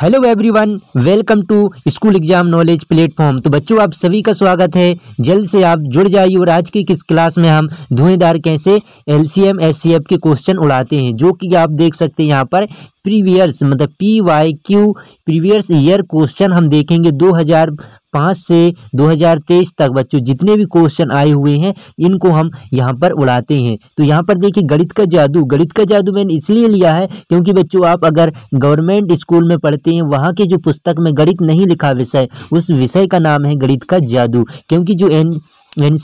hello everyone welcome to school exam knowledge platform तो बच्चों आप सभी का स्वागत है जल्द से आप जुड़ जाइए और आज की किस क्लास में हम धुएंदार कैसे एलसीएम एससीएफ के क्वेश्चन उड़ाते हैं जो कि आप देख सकते हैं यहाँ पर प्रीवियस मतलब P Y Q previous year question हम देखेंगे पाँच से 2023 तक बच्चों जितने भी क्वेश्चन आए हुए हैं इनको हम यहाँ पर उड़ाते हैं तो यहाँ पर देखिए गणित का जादू गणित का जादू मैंने इसलिए लिया है क्योंकि बच्चों आप अगर गवर्नमेंट स्कूल में पढ़ते हैं वहाँ के जो पुस्तक में गणित नहीं लिखा विषय उस विषय का नाम है गणित का जादू क्योंकि जो एन एन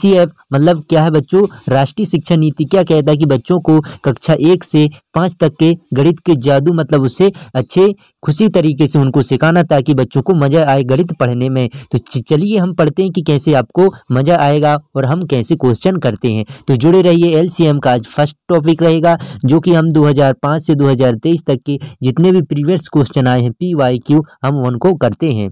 मतलब क्या है बच्चों राष्ट्रीय शिक्षा नीति क्या कहता है कि बच्चों को कक्षा एक से पाँच तक के गणित के जादू मतलब उससे अच्छे खुशी तरीके से उनको सिखाना ताकि बच्चों को मज़ा आए गणित पढ़ने में तो चलिए हम पढ़ते हैं कि कैसे आपको मज़ा आएगा और हम कैसे क्वेश्चन करते हैं तो जुड़े रहिए एल का आज फर्स्ट टॉपिक रहेगा जो कि हम दो से दो तक के जितने भी प्रीवियस क्वेश्चन आए हैं पी वाई क्यू हम उनको करते हैं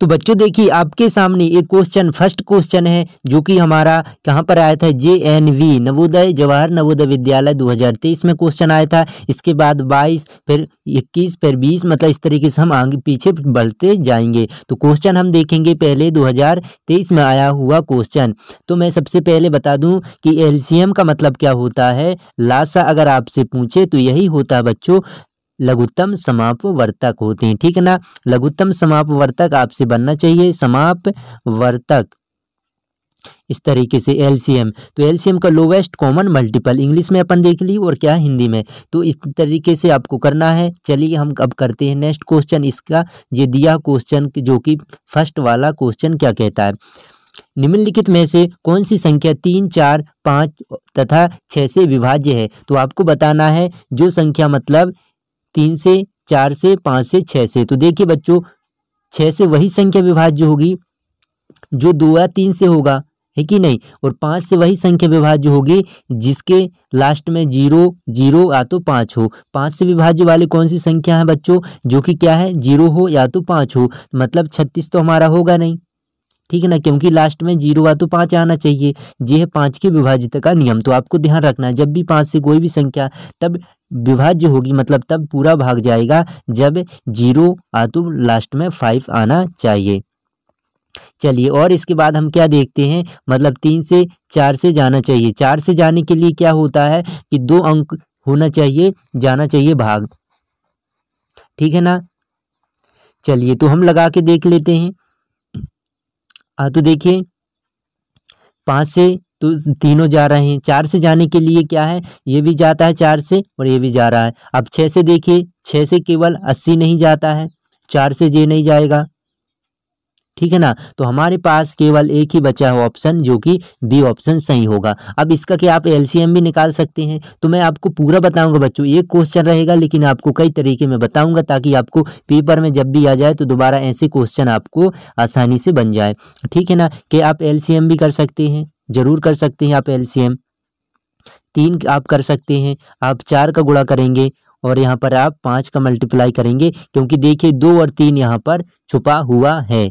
तो बच्चों देखिए आपके सामने एक क्वेश्चन फर्स्ट क्वेश्चन है जो कि हमारा कहाँ पर आया था J N V Navodaya Jawahar Navodaya Vidyalaya 2023 में क्वेश्चन आया था इसके बाद 22 फिर 21 फिर 20 मतलब इस तरीके से हम आगे पीछे बढ़ते जाएंगे तो क्वेश्चन हम देखेंगे पहले 2023 में आया हुआ क्वेश्चन तो मैं सबसे पहले बता दूँ कि एल का मतलब क्या होता है लाशा अगर आपसे पूछे तो यही होता है बच्चों लघुत्तम समापवर्तक होते हैं ठीक है ना लघुत्तम समापवर्तक आपसे बनना चाहिए समापवर्तक इस तरीके से एलसीएम तो एलसीएम का लोवेस्ट कॉमन मल्टीपल इंग्लिश में अपन देख ली और क्या हिंदी में तो इस तरीके से आपको करना है चलिए हम अब करते हैं नेक्स्ट क्वेश्चन इसका ये दिया क्वेश्चन जो कि फर्स्ट वाला क्वेश्चन क्या कहता है निम्नलिखित में से कौन सी संख्या तीन चार पाँच तथा छः से विभाज्य है तो आपको बताना है जो संख्या मतलब तीन से चार से पाँच से छः से तो देखिए बच्चों छः से वही संख्या विभाज्य होगी जो दो या तीन से होगा है कि नहीं और पाँच से वही संख्या विभाज्य होगी जिसके लास्ट में जीरो जीरो या तो पाँच हो पाँच से विभाज्य वाली कौन सी संख्या है बच्चों जो कि क्या है जीरो हो या तो पाँच हो मतलब छत्तीस तो हमारा होगा नहीं ठीक है ना क्योंकि लास्ट में जीरो या तो पाँच आना चाहिए ये है पाँच के विभाज्यता का नियम तो आपको ध्यान रखना है जब भी पाँच से कोई भी संख्या तब विभाज्य होगी मतलब तब पूरा भाग जाएगा जब जीरो आतु लास्ट में फाइव आना चाहिए चलिए और इसके बाद हम क्या देखते हैं मतलब तीन से चार से जाना चाहिए चार से जाने के लिए क्या होता है कि दो अंक होना चाहिए जाना चाहिए भाग ठीक है ना चलिए तो हम लगा के देख लेते हैं आ तो देखिए पाँच से तो तीनों जा रहे हैं चार से जाने के लिए क्या है ये भी जाता है चार से और ये भी जा रहा है अब छः से देखिए छः से केवल अस्सी नहीं जाता है चार से ये नहीं जाएगा ठीक है ना तो हमारे पास केवल एक ही बचा है ऑप्शन जो कि बी ऑप्शन सही होगा अब इसका क्या आप एलसीएम भी निकाल सकते हैं तो मैं आपको पूरा बताऊंगा बच्चों एक क्वेश्चन रहेगा लेकिन आपको कई तरीके में बताऊंगा ताकि आपको पेपर में जब भी आ जाए तो दोबारा ऐसे क्वेश्चन आपको आसानी से बन जाए ठीक है ना कि आप एल भी कर सकते हैं जरूर कर सकते हैं एल सी एलसीएम तीन आप कर सकते हैं आप चार का गुणा करेंगे और यहाँ पर आप पाँच का मल्टीप्लाई करेंगे क्योंकि देखिए दो और तीन यहाँ पर छुपा हुआ है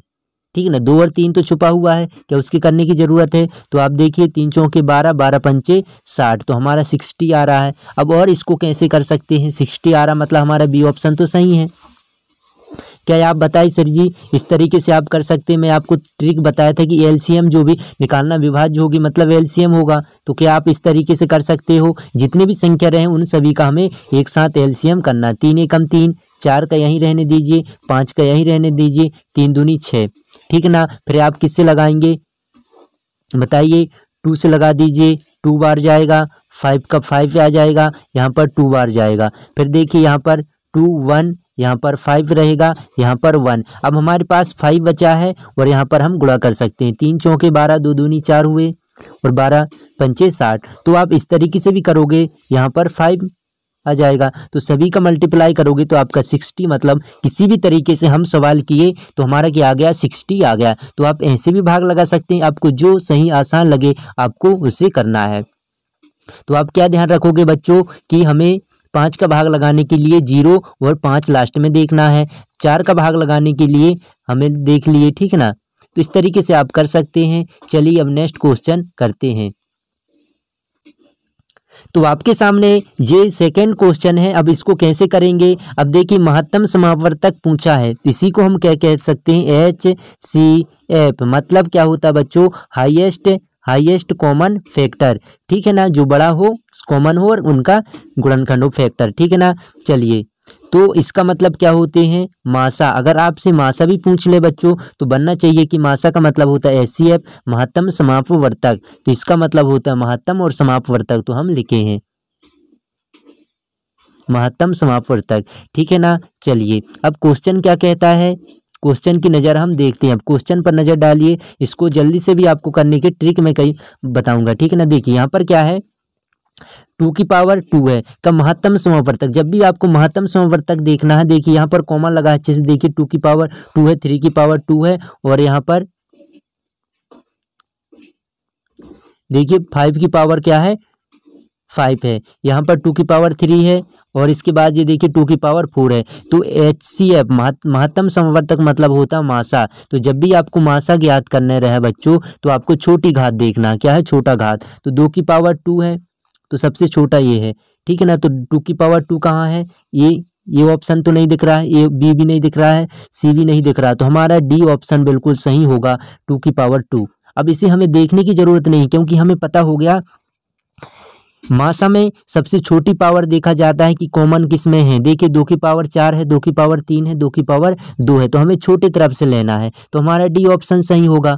ठीक है ना दो और तीन तो छुपा हुआ है क्या उसकी करने की ज़रूरत है तो आप देखिए तीन चौके बारह बारह पंचे साठ तो हमारा सिक्सटी आ रहा है अब और इसको कैसे कर सकते हैं सिक्सटी आ रहा मतलब हमारा बी ऑप्शन तो सही है क्या आप बताएं सर जी इस तरीके से आप कर सकते हैं मैं आपको ट्रिक बताया था कि एल जो भी निकालना विभाज्य होगी मतलब एल होगा तो क्या आप इस तरीके से कर सकते हो जितने भी संख्या रहें उन सभी का हमें एक साथ एल करना तीन एकम तीन चार का यहीं रहने दीजिए पाँच का यहीं रहने दीजिए तीन दूनी छः ठीक ना फिर आप किससे लगाएंगे बताइए टू से लगा दीजिए टू बार जाएगा फाइव का फाइव आ जाएगा यहाँ पर टू बार जाएगा फिर देखिए यहाँ पर टू वन यहाँ पर फाइव रहेगा यहाँ पर वन अब हमारे पास फाइव बचा है और यहाँ पर हम गुणा कर सकते हैं तीन चौके बारह दो दूनी चार हुए और बारह पंचे साठ तो आप इस तरीके से भी करोगे यहाँ पर फाइव आ जाएगा तो सभी का मल्टीप्लाई करोगे तो आपका सिक्सटी मतलब किसी भी तरीके से हम सवाल किए तो हमारा क्या आ गया सिक्सटी आ गया तो आप ऐसे भी भाग लगा सकते हैं आपको जो सही आसान लगे आपको उसे करना है तो आप क्या ध्यान रखोगे बच्चों कि हमें पाँच का भाग लगाने के लिए जीरो और पाँच लास्ट में देखना है चार का भाग लगाने के लिए हमें देख लिए ठीक है ना तो इस तरीके से आप कर सकते हैं चलिए अब नेक्स्ट क्वेश्चन करते हैं तो आपके सामने ये सेकेंड क्वेश्चन है अब इसको कैसे करेंगे अब देखिए महत्तम समावर्तक पूछा है इसी को हम क्या कह सकते हैं एच सी एफ मतलब क्या होता है बच्चों हाईएस्ट हाईएस्ट कॉमन फैक्टर ठीक है ना जो बड़ा हो कॉमन हो और उनका गुणनखंड हो फैक्टर ठीक है ना चलिए तो इसका मतलब क्या होते हैं मासा अगर आपसे मासा भी पूछ ले बच्चों तो बनना चाहिए कि मासा का मतलब होता है एस e महत्तम समापवर्तक तो इसका मतलब होता है महत्तम और समापवर्तक तो हम लिखे हैं महत्तम समापवर्तक ठीक है ना चलिए अब क्वेश्चन क्या कहता है क्वेश्चन की नज़र हम देखते हैं अब क्वेश्चन पर नज़र डालिए इसको जल्दी से भी आपको करने की ट्रिक मैं कहीं बताऊंगा ठीक है ना देखिए यहाँ पर क्या है टू की पावर टू है का महत्तम समावर्तक जब भी आपको महत्तम समावर्तक देखना है देखिए यहाँ पर कॉमन लगा अच्छे से देखिए टू की पावर टू है थ्री की पावर टू है और यहाँ पर देखिए फाइव की पावर क्या है फाइव है यहाँ पर टू की पावर थ्री है और इसके बाद ये देखिए टू की पावर फोर है तो एच सी एफ महत्तम संवर्तक मतलब होता है मासा तो जब भी आपको मासा ज्ञात करने रहे बच्चों तो आपको छोटी घात देखना क्या है छोटा घात तो दो की पावर टू है तो सबसे छोटा ये है ठीक है ना तो टू की पावर टू कहाँ है ये ये ऑप्शन तो नहीं दिख रहा है ये बी भी नहीं दिख रहा है सी भी नहीं दिख रहा तो हमारा डी ऑप्शन बिल्कुल सही होगा टू की पावर टू अब इसे हमें देखने की ज़रूरत नहीं क्योंकि हमें पता हो गया मासा में सबसे छोटी पावर देखा जाता है कि कॉमन किस में है देखिए दो की पावर चार है दो की पावर तीन है दो की पावर दो है तो हमें छोटे तरफ से लेना है तो हमारा डी ऑप्शन सही होगा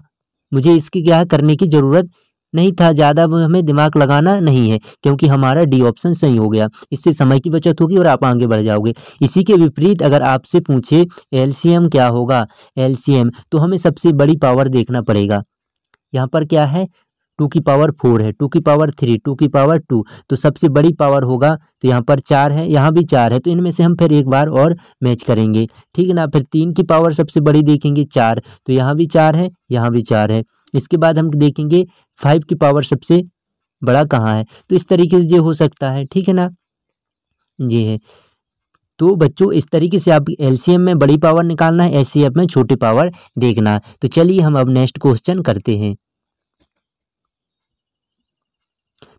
मुझे इसकी क्या करने की ज़रूरत नहीं था ज़्यादा हमें दिमाग लगाना नहीं है क्योंकि हमारा डी ऑप्शन सही हो गया इससे समय की बचत होगी और आप आगे बढ़ जाओगे इसी के विपरीत अगर आपसे पूछे एल क्या होगा एलसीएम तो हमें सबसे बड़ी पावर देखना पड़ेगा यहाँ पर क्या है टू की पावर फोर है टू की पावर थ्री टू की पावर टू तो सबसे बड़ी पावर होगा तो यहाँ पर चार है यहाँ भी चार है तो इनमें से हम फिर एक बार और मैच करेंगे ठीक है ना फिर तीन की पावर सबसे बड़ी देखेंगे चार तो यहाँ भी चार है यहाँ भी चार है इसके बाद हम देखेंगे फाइव की पावर सबसे बड़ा कहाँ है तो इस तरीके से ये हो सकता है ठीक है ना जी है तो बच्चों इस तरीके से आप एल में बड़ी पावर निकालना है एचसीएफ में छोटी पावर देखना तो चलिए हम अब नेक्स्ट क्वेश्चन करते हैं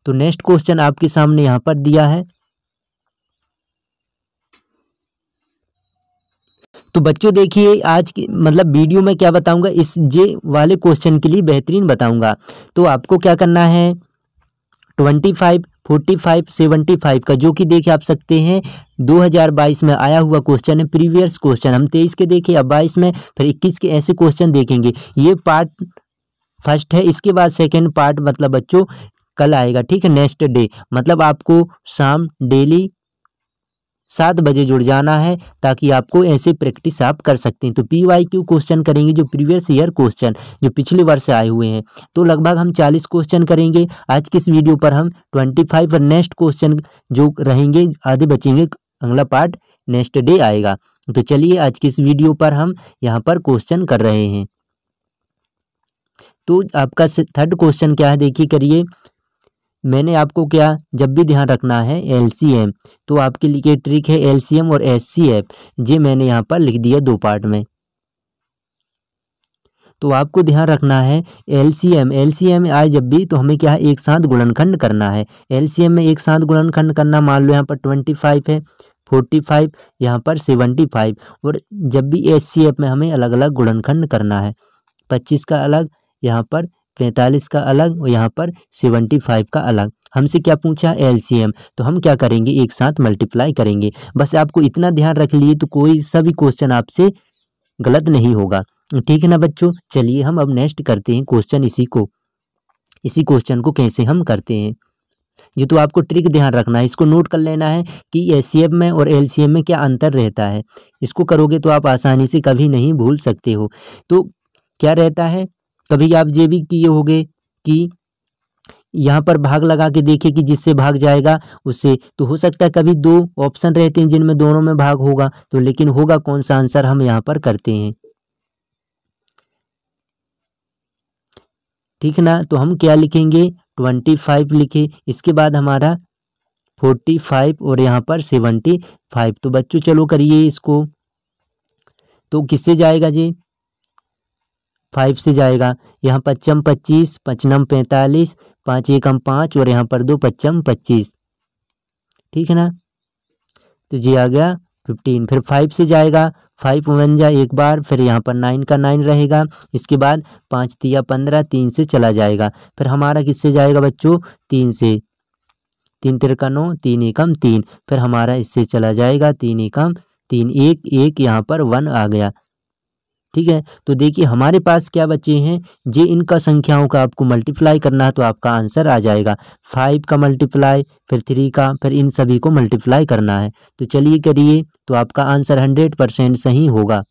तो नेक्स्ट क्वेश्चन आपके सामने यहाँ पर दिया है तो बच्चों देखिए आज की मतलब वीडियो में क्या बताऊंगा इस जे वाले क्वेश्चन के लिए बेहतरीन बताऊंगा तो आपको क्या करना है twenty five forty five seventy five का जो कि देख आप सकते हैं दो हजार बाईस में आया हुआ क्वेश्चन है प्रीवियस क्वेश्चन हम तेईस के देखें अब बाईस में फिर इक्कीस के ऐसे क्वेश्चन देखेंगे ये पार्ट फर्स्ट है इसके बाद सेकेंड पार्ट मतलब बच्चों कल आएगा ठीक है नेक्स्ट डे मतलब आपको शाम डेली सात बजे जुड़ जाना है ताकि आपको ऐसे प्रैक्टिस आप कर सकते हैं तो पी वाई क्यू क्वेश्चन करेंगे जो प्रीवियस ईयर क्वेश्चन जो पिछले वर्ष आए हुए हैं तो लगभग हम चालीस क्वेश्चन करेंगे आज के इस वीडियो पर हम ट्वेंटी फाइव और नेक्स्ट क्वेश्चन जो रहेंगे आधे बचेंगे अगला पार्ट नेक्स्ट डे आएगा तो चलिए आज के इस वीडियो पर हम यहाँ पर क्वेश्चन कर रहे हैं तो आपका थर्ड क्वेश्चन क्या है देखिए करिए मैंने आपको क्या जब भी ध्यान रखना है एल तो आपके लिए ट्रिक है एल और एस ये मैंने यहाँ पर लिख दिया दो पार्ट में तो आपको ध्यान रखना है L C M L C M आए जब भी तो हमें क्या है एक साथ गुणनखंड करना है एल सी एम में एक साथ गुणनखंड करना मान लो यहाँ पर ट्वेंटी फाइव है फोर्टी फाइव यहाँ पर सेवेंटी फाइव और जब भी एस सी एफ में हमें अलग अलग गुणनखंड करना है पच्चीस का अलग यहाँ पर पैंतालीस का अलग और यहाँ पर सेवेंटी फाइव का अलग हमसे क्या पूछा एम तो हम क्या करेंगे एक साथ मल्टीप्लाई करेंगे बस आपको इतना ध्यान रख लिए तो कोई सभी क्वेश्चन आपसे गलत नहीं होगा ठीक है ना बच्चों चलिए हम अब नेक्स्ट करते हैं क्वेश्चन इसी को इसी क्वेश्चन को कैसे हम करते हैं ये तो आपको ट्रिक ध्यान रखना है इसको नोट कर लेना है कि एस में और एल में क्या अंतर रहता है इसको करोगे तो आप आसानी से कभी नहीं भूल सकते हो तो क्या रहता है कभी आप ये भी किए होगे कि यहाँ पर भाग लगा के देखे कि जिससे भाग जाएगा उससे तो हो सकता है कभी दो ऑप्शन रहते हैं जिनमें दोनों में भाग होगा तो लेकिन होगा कौन सा आंसर हम यहाँ पर करते हैं ठीक ना तो हम क्या लिखेंगे ट्वेंटी फाइव लिखे इसके बाद हमारा फोर्टी फाइव और यहाँ पर सेवेंटी फाइव तो बच्चों चलो करिए इसको तो किससे जाएगा जी फाइव से जाएगा यहाँ पच्चम पच्चीस पचनम पैंतालीस पाँच एकम पाँच और यहाँ पर दो पच्चम पच्चीस ठीक है ना तो जी आ गया फिफ्टीन फिर फाइव से जाएगा फाइव वन जा एक बार फिर यहाँ पर नाइन का नाइन रहेगा इसके बाद पाँच तिया पंद्रह तीन से चला जाएगा फिर हमारा किससे जाएगा बच्चों तीन से तीन तिरका नौ तीन एकम तीन फिर हमारा इससे चला जाएगा तीन एकम तीन एक एक यहाँ पर वन आ गया ठीक है तो देखिए हमारे पास क्या बचे हैं जे इनका संख्याओं का आपको मल्टीप्लाई करना है तो आपका आंसर आ जाएगा फाइव का मल्टीप्लाई फिर थ्री का फिर इन सभी को मल्टीप्लाई करना है तो चलिए करिए तो आपका आंसर हंड्रेड परसेंट सही होगा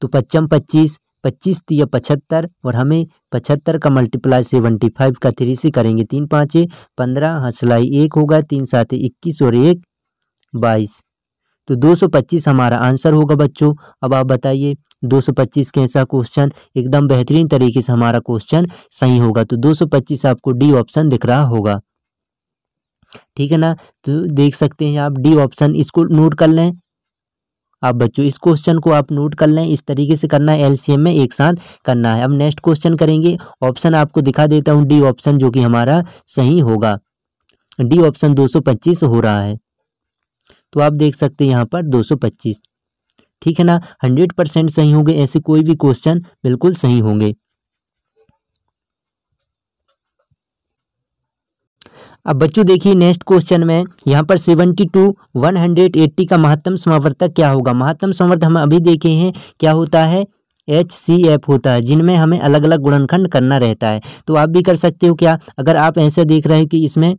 तो पच्चम पच्चीस पच्चीस या पचहत्तर और हमें पचहत्तर का मल्टीप्लाई सेवेंटी फाइव का थ्री से करेंगे तीन पाँचे पंद्रह हसलाई हाँ, एक होगा तीन सात इक्कीस और एक बाईस तो 225 हमारा आंसर होगा बच्चों अब आप बताइए 225 कैसा क्वेश्चन एकदम बेहतरीन तरीके से हमारा क्वेश्चन सही होगा तो 225 आपको डी ऑप्शन दिख रहा होगा ठीक है ना तो देख सकते हैं आप डी ऑप्शन इसको नोट कर लें आप बच्चों इस क्वेश्चन को आप नोट कर लें इस तरीके से करना है एलसीएम में एक साथ करना है अब नेक्स्ट क्वेश्चन करेंगे ऑप्शन आपको दिखा देता हूं डी ऑप्शन जो कि हमारा सही होगा डी ऑप्शन 225 हो रहा है तो आप देख सकते हैं यहाँ पर दो ठीक है ना 100 परसेंट सही होंगे ऐसे कोई भी क्वेश्चन बिल्कुल सही होंगे अब बच्चों देखिए नेक्स्ट क्वेश्चन में यहाँ पर seventy two one hundred eighty का महत्तम समावर्तक क्या होगा महत्तम समावर्तक हम अभी देखे हैं क्या होता है एच सी एफ होता है जिनमें हमें अलग अलग गुणनखंड करना रहता है तो आप भी कर सकते हो क्या अगर आप ऐसे देख रहे हो कि इसमें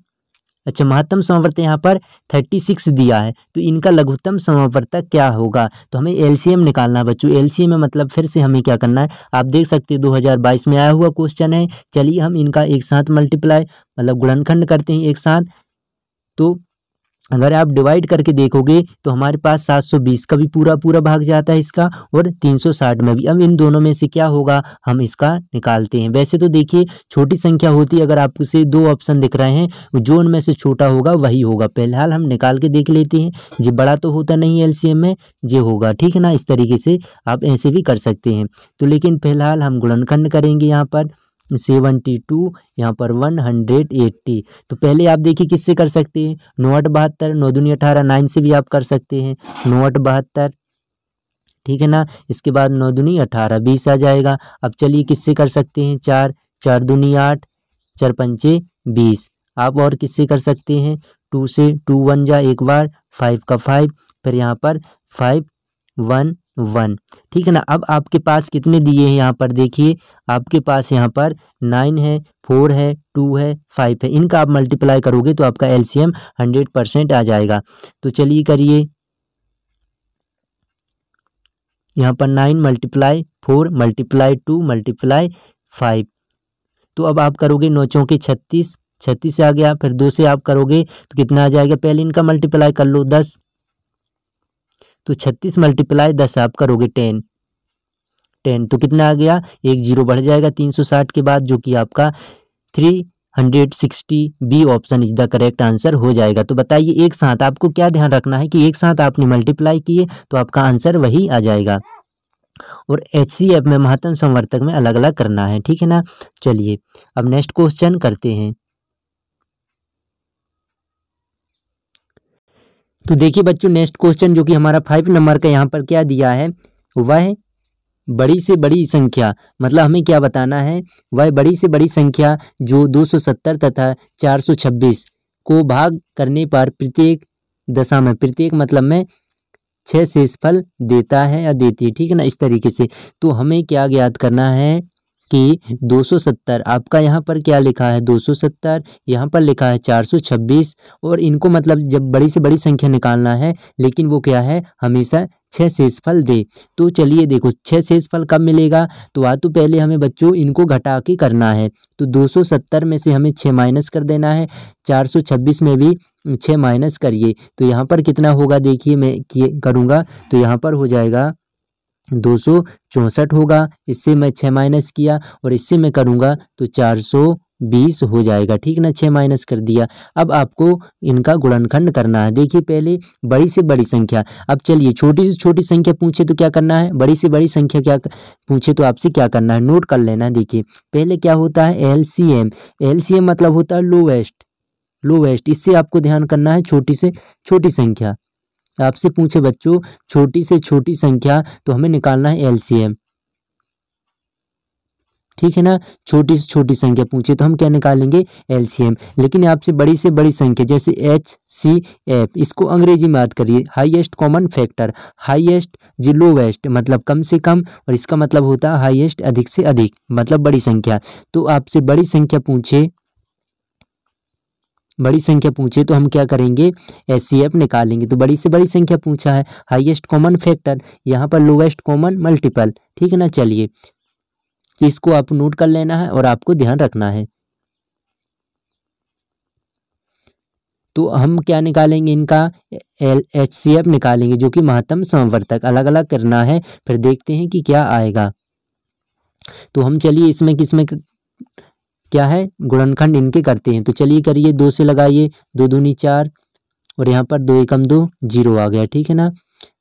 अच्छा महत्तम समावर्त यहाँ पर थर्टी सिक्स दिया है तो इनका लघुत्तम समावर्तक क्या होगा तो हमें एलसीएम निकालना है बच्चों एलसीएम में मतलब फिर से हमें क्या करना है आप देख सकते हैं 2022 में आया हुआ क्वेश्चन है चलिए हम इनका एक साथ मल्टीप्लाई मतलब गुणनखंड करते हैं एक साथ तो अगर आप डिवाइड करके देखोगे तो हमारे पास 720 का भी पूरा पूरा भाग जाता है इसका और 360 में भी अब इन दोनों में से क्या होगा हम इसका निकालते हैं वैसे तो देखिए छोटी संख्या होती है अगर आपको से दो ऑप्शन दिख रहे हैं जो उनमें से छोटा होगा वही होगा फिलहाल हम निकाल के देख लेते हैं जी बड़ा तो होता नहीं एल में ये होगा ठीक है ना इस तरीके से आप ऐसे भी कर सकते हैं तो लेकिन फिलहाल हम गुणनखंड करेंगे यहाँ पर सेवेंटी टू यहाँ पर वन हंड्रेड एट्टी तो पहले आप देखिए किससे कर सकते हैं नौ आठ बहत्तर नौ दूनी अठारह नाइन से भी आप कर सकते हैं नौ आठ बहत्तर ठीक है ना इसके बाद नौ दूनी अठारह बीस आ जाएगा अब चलिए किससे कर सकते हैं चार चार दूनी आठ चार पंचे बीस आप और किससे कर सकते हैं टू से टू वन जा एक बार फाइव का फाइव फिर यहाँ पर फाइव वन वन ठीक है ना अब आपके पास कितने दिए हैं यहाँ पर देखिए आपके पास यहाँ पर नाइन है फोर है टू है फाइव है इनका आप मल्टीप्लाई करोगे तो आपका एम हंड्रेड परसेंट आ जाएगा तो चलिए करिए यहाँ पर nine multiply four multiply two multiply five तो अब आप करोगे नौ चौके छत्तीस छत्तीस आ गया फिर दो से आप करोगे तो कितना आ जाएगा पहले इनका मल्टीप्लाई कर लो दस तो छत्तीस मल्टीप्लाई दस आप करोगे टेन टेन तो कितना आ गया एक जीरो बढ़ जाएगा तीन सौ साठ के बाद जो कि आपका three hundred sixty B option is the correct answer हो जाएगा तो बताइए एक साथ आपको क्या ध्यान रखना है कि एक साथ आपने मल्टीप्लाई किए तो आपका आंसर वही आ जाएगा और एच सी एफ में महत्तम संवर्तक में अलग अलग करना है ठीक है ना चलिए अब नेक्स्ट क्वेश्चन करते हैं तो देखिए बच्चों नेक्स्ट क्वेश्चन जो कि हमारा फाइव नंबर का यहाँ पर क्या दिया है वह बड़ी से बड़ी संख्या मतलब हमें क्या बताना है वह बड़ी से बड़ी संख्या जो 270 तथा 426 को भाग करने पर प्रत्येक दशा में प्रत्येक मतलब में छः शेषफल देता है या देती है ठीक है ना इस तरीके से तो हमें क्या ज्ञात करना है कि 270 आपका यहाँ पर क्या लिखा है 270 यहाँ पर लिखा है 426 और इनको मतलब जब बड़ी से बड़ी संख्या निकालना है लेकिन वो क्या है हमेशा छः शेषफल दे तो चलिए देखो छः शेषफल कब मिलेगा तो आ तो पहले हमें बच्चों इनको घटा के करना है तो 270 में से हमें छः माइनस कर देना है 426 में भी छः माइनस करिए तो यहाँ पर कितना होगा देखिए मैं किए करूँगा तो यहाँ पर हो जाएगा दो सौ चौंसठ होगा इससे मैं छः माइनस किया और इससे मैं करूँगा तो चार सौ बीस हो जाएगा ठीक ना छः माइनस कर दिया अब आपको इनका गुणनखंड करना है देखिए पहले बड़ी से बड़ी संख्या अब चलिए छोटी से छोटी संख्या पूछे तो क्या करना है बड़ी से बड़ी संख्या क्या पूछे तो आपसे क्या करना है नोट कर लेना देखिए पहले क्या होता है L C M L C M मतलब होता है लोवेस्ट लोवेस्ट इससे आपको ध्यान करना है छोटी से छोटी संख्या आपसे पूछे बच्चों छोटी से छोटी संख्या तो हमें निकालना है एलसीएम ठीक है ना छोटी से छोटी संख्या पूछे तो हम क्या निकालेंगे एलसीएम लेकिन आपसे बड़ी से बड़ी संख्या जैसे एच सी एफ इसको अंग्रेजी में याद करिए हाईएस्ट कॉमन फैक्टर हाईएस्ट जी लोवेस्ट मतलब कम से कम और इसका मतलब होता है हाईएस्ट अधिक से अधिक मतलब बड़ी संख्या तो आपसे बड़ी संख्या पूछे बड़ी संख्या पूछे तो हम क्या करेंगे एस निकालेंगे तो बड़ी से बड़ी संख्या पूछा है हाइएस्ट कॉमन फैक्टर यहाँ पर लोवेस्ट कॉमन मल्टीपल ठीक है ना चलिए इसको आप नोट कर लेना है और आपको ध्यान रखना है तो हम क्या निकालेंगे इनका एल एच सी एफ निकालेंगे जो कि महत्तम संवर्तक अलग अलग करना है फिर देखते हैं कि क्या आएगा तो हम चलिए इसमें किसमें क्या है गुणनखंड इनके करते हैं तो चलिए करिए दो से लगाइए दो दूनी चार और यहाँ पर दो एकम दो जीरो आ गया ठीक है ना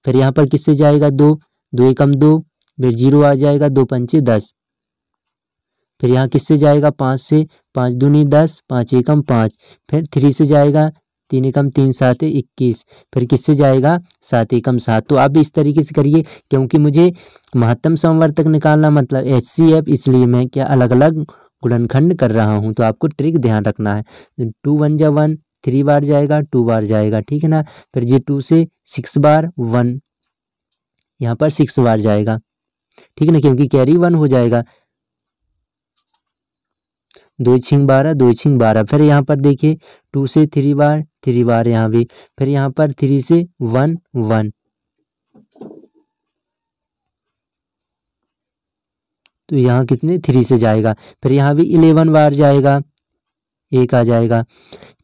फिर यहाँ पर किससे जाएगा दो दो एकम दो फिर जीरो आ जाएगा दो पंचे दस फिर यहाँ किससे जाएगा पाँच से पाँच दूनी दस पाँच एकम पाँच फिर थ्री से जाएगा तीन एकम तीन सात इक्कीस फिर किससे जाएगा सात एकम सात तो आप इस तरीके से करिए क्योंकि मुझे महत्तम संवर्तक निकालना मतलब एच सी एफ इसलिए मैं क्या अलग अलग गुणनखंड कर रहा हूँ तो आपको ट्रिक ध्यान रखना है टू वन जा वन थ्री बार जाएगा टू बार जाएगा ठीक है ना फिर जी टू से सिक्स बार वन यहाँ पर सिक्स बार जाएगा ठीक है ना क्योंकि कैरी वन हो जाएगा दो छिंग बारह दो छिंग बारह फिर यहाँ पर देखिए टू से थ्री बार थ्री बार यहाँ भी फिर यहाँ पर थ्री से वन वन तो यहाँ कितने थ्री से जाएगा फिर यहाँ भी इलेवन बार जाएगा एक आ जाएगा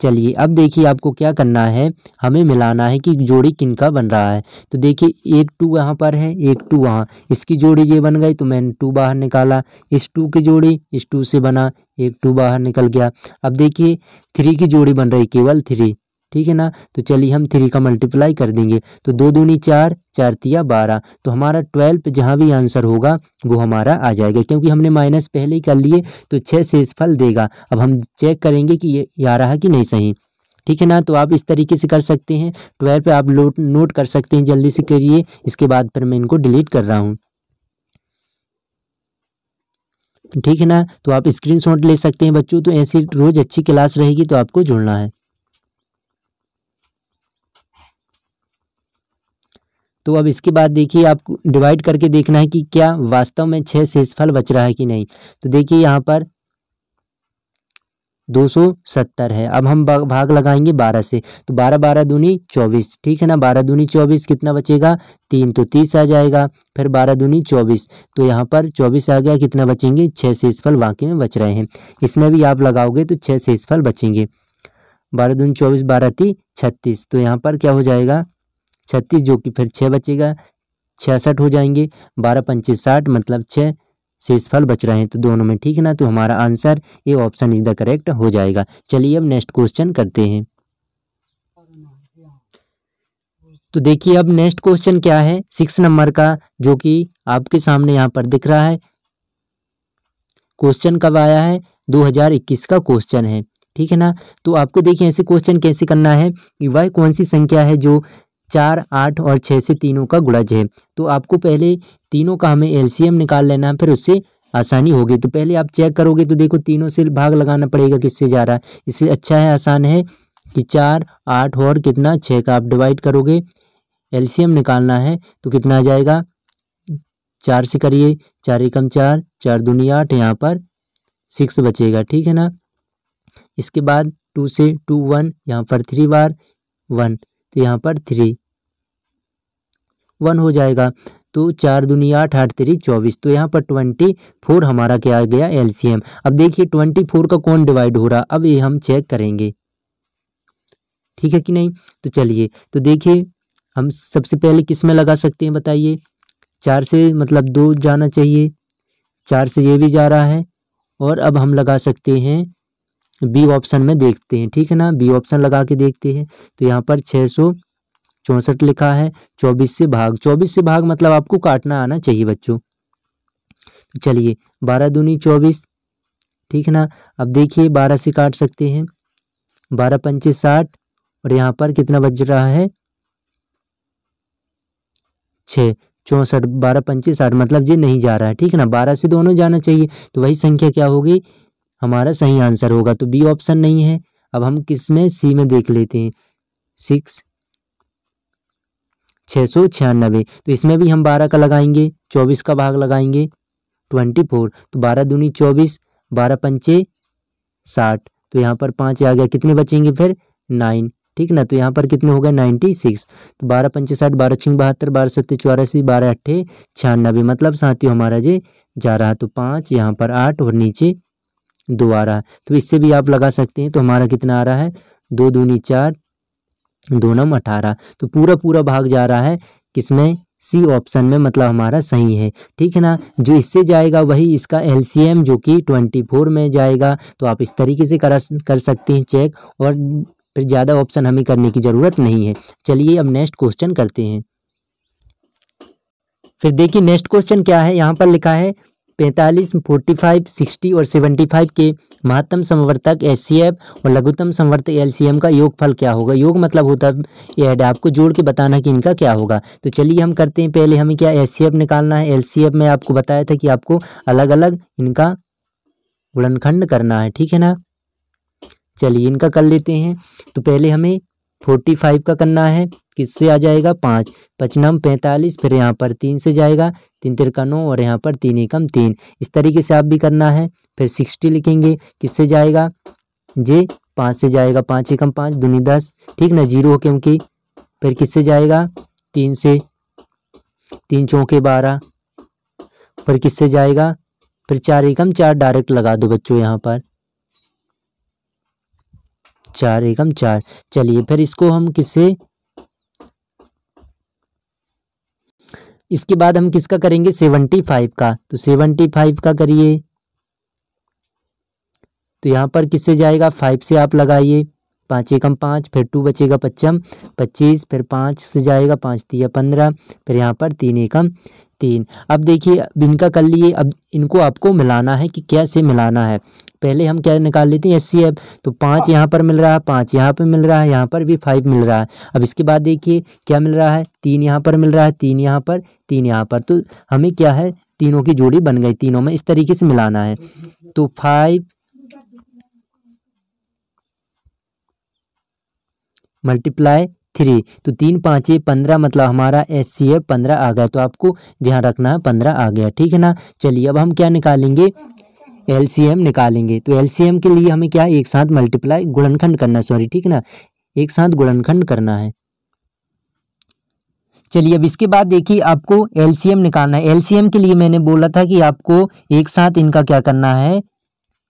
चलिए अब देखिए आपको क्या करना है हमें मिलाना है कि जोड़ी किन का बन रहा है तो देखिए एक टू यहाँ पर है एक टू वहाँ इसकी जोड़ी ये बन गई तो मैंने टू बाहर निकाला इस टू की जोड़ी इस टू से बना एक टू बाहर निकल गया अब देखिए थ्री की जोड़ी बन रही केवल थ्री ठीक है ना तो चलिए हम थ्री का मल्टीप्लाई कर देंगे तो दो दूनी चार चार तिया बारह तो हमारा ट्वेल्व जहाँ भी आंसर होगा वो हमारा आ जाएगा क्योंकि हमने माइनस पहले ही कर लिए तो छः शेषफल देगा अब हम चेक करेंगे कि ये आ रहा कि नहीं सही ठीक है ना तो आप इस तरीके से कर सकते हैं ट्वेल्व पे आप लोट नोट कर सकते हैं जल्दी से करिए इसके बाद फिर मैं इनको डिलीट कर रहा हूँ ठीक है ना तो आप स्क्रीनशॉट ले सकते हैं बच्चों तो ऐसी रोज़ अच्छी क्लास रहेगी तो आपको जुड़ना है तो अब इसके बाद देखिए आपको डिवाइड करके देखना है कि क्या वास्तव में छः शेषफल बच रहा है कि नहीं तो देखिए यहाँ पर दो सौ सत्तर है अब हम भाग लगाएंगे बारह से तो बारह बारह दूनी चौबीस ठीक है ना बारह दूनी चौबीस कितना बचेगा तीन तो तीस आ जाएगा फिर बारह दूनी चौबीस तो यहाँ पर चौबीस आ गया कितना बचेंगे छः शेषफल बाकी में बच रहे हैं इसमें भी आप लगाओगे तो छः शेषफल बचेंगे बारह दूनी चौबीस बारह ती छत्तीस तो यहाँ पर क्या हो जाएगा छत्तीस जो कि फिर छः बचेगा छियासठ हो जाएंगे बारह पंचे साठ मतलब छः शेषफल बच रहे हैं तो दोनों में ठीक है ना तो हमारा आंसर ये ऑप्शन इज द करेक्ट हो जाएगा चलिए अब नेक्स्ट क्वेश्चन करते हैं तो देखिए अब नेक्स्ट क्वेश्चन क्या है सिक्स नंबर का जो कि आपके सामने यहाँ पर दिख रहा है क्वेश्चन कब आया है 2021 का क्वेश्चन है ठीक है ना तो आपको देखिए ऐसे क्वेश्चन कैसे करना है कि वह कौन सी संख्या है जो चार आठ और छः से तीनों का गुणज है तो आपको पहले तीनों का हमें एलसीएम निकाल लेना है फिर उससे आसानी होगी तो पहले आप चेक करोगे तो देखो तीनों से भाग लगाना पड़ेगा किससे जा रहा है इससे अच्छा है आसान है कि चार आठ और कितना छः का आप डिवाइड करोगे एलसीएम निकालना है तो कितना आ जाएगा चार से करिए चार एकम चार चार दूनी आठ यहाँ पर सिक्स बचेगा ठीक है ना इसके बाद टू से टू वन यहाँ पर थ्री बार वन तो यहाँ पर थ्री वन हो जाएगा तो चार दुनिया आठ आठ तेरी चौबीस तो यहाँ पर ट्वेंटी फोर हमारा क्या आ गया एलसीएम अब देखिए ट्वेंटी फोर का कौन डिवाइड हो रहा अब ये हम चेक करेंगे ठीक है कि नहीं तो चलिए तो देखिए हम सबसे पहले किस में लगा सकते हैं बताइए चार से मतलब दो जाना चाहिए चार से ये भी जा रहा है और अब हम लगा सकते हैं बी ऑप्शन में देखते हैं ठीक है ना बी ऑप्शन लगा के देखते हैं तो यहाँ पर छः सौ चौंसठ लिखा है चौबीस से भाग चौबीस से भाग मतलब आपको काटना आना चाहिए बच्चों तो चलिए बारह दूनी चौबीस ठीक है ना अब देखिए बारह से काट सकते हैं बारह पंचे साठ और यहाँ पर कितना बज रहा है छः चौंसठ बारह पंचे साठ मतलब ये नहीं जा रहा है ठीक है ना बारह से दोनों जाना चाहिए तो वही संख्या क्या होगी हमारा सही आंसर होगा तो बी ऑप्शन नहीं है अब हम किस में सी में देख लेते हैं सिक्स छः सौ छियानबे तो इसमें भी हम बारह का लगाएंगे चौबीस का भाग लगाएंगे ट्वेंटी फोर तो बारह दूनी चौबीस बारह पंचे साठ तो यहाँ पर पाँच आ गया कितने बचेंगे फिर नाइन ठीक ना तो यहाँ पर कितने हो गए नाइन्टी सिक्स तो बारह पंचे साठ बारह छिंग बहत्तर बारह सत्तर चौरासी बारह अट्ठे छियानबे मतलब साथियों हमारा ये जा रहा तो पाँच यहाँ पर आठ और नीचे दो आ रहा है तो इससे भी आप लगा सकते हैं तो हमारा कितना आ रहा है दो दूनी चार दो नम अठारह तो पूरा पूरा भाग जा रहा है किसमें सी ऑप्शन में मतलब हमारा सही है ठीक है ना जो इससे जाएगा वही इसका एल जो कि ट्वेंटी फोर में जाएगा तो आप इस तरीके से करा कर सकते हैं चेक और फिर ज़्यादा ऑप्शन हमें करने की ज़रूरत नहीं है चलिए अब नेक्स्ट क्वेश्चन करते हैं फिर देखिए नेक्स्ट क्वेश्चन क्या है यहाँ पर लिखा है पैंतालीस फोर्टी फाइव सिक्सटी और सेवेंटी फाइव के महत्तम संवर्तक एफ और लघुतम संवर्तक एल का योगफल क्या होगा योग मतलब होता है यह है आपको जोड़ के बताना कि इनका क्या होगा तो चलिए हम करते हैं पहले हमें क्या एफ़ निकालना है एल में आपको बताया था कि आपको अलग अलग इनका गुणनखंड करना है ठीक है ना चलिए इनका कर लेते हैं तो पहले हमें फोर्टी फाइव का करना है किससे आ जाएगा पाँच पचनम पैंतालीस फिर यहाँ पर तीन से जाएगा तीन तिर का नौ और यहाँ पर तीन एकम तीन इस तरीके से आप भी करना है फिर सिक्सटी लिखेंगे किससे जाएगा जे पाँच से जाएगा पाँच एकम पाँच दूनी दस ठीक ना जीरो क्योंकि फिर किससे जाएगा तीन से तीन चौके बारह फिर किससे जाएगा फिर चार एकम चार डायरेक्ट लगा दो बच्चों यहाँ पर चार एकम चार चलिए फिर इसको हम किससे इसके बाद हम किसका करेंगे सेवेंटी फाइव का तो सेवेंटी फाइव का करिए तो यहाँ पर किससे जाएगा फाइव से आप लगाइए पाँच एकम पाँच फिर टू बचेगा पच्चम पच्चीस फिर पाँच से जाएगा पाँच तिया पंद्रह फिर यहाँ पर तीन एकम तीन अब देखिए इनका कर लिए अब इनको आपको मिलाना है कि कैसे मिलाना है पहले हम क्या निकाल लेते हैं एस सी एफ तो पाँच यहाँ पर मिल रहा है पाँच यहाँ पर मिल रहा है यहाँ पर भी फाइव मिल रहा है अब इसके बाद देखिए क्या मिल रहा है तीन यहाँ पर मिल रहा है तीन यहाँ पर तीन यहाँ पर तो हमें क्या है तीनों की जोड़ी बन गई तीनों में इस तरीके से मिलाना है तो फाइव मल्टीप्लाई थ्री तो तीन पाँचे पंद्रह मतलब हमारा एस सी एफ पंद्रह आ गया तो आपको ध्यान रखना है पंद्रह आ गया ठीक है ना चलिए अब हम क्या निकालेंगे एलसीएम निकालेंगे तो एलसीएम के लिए हमें क्या एक साथ मल्टीप्लाई गुणनखंड करना सॉरी ठीक है ना एक साथ गुणनखंड करना है चलिए अब इसके बाद देखिए आपको एलसीएम निकालना है एलसीएम के लिए मैंने बोला था कि आपको एक साथ इनका क्या करना है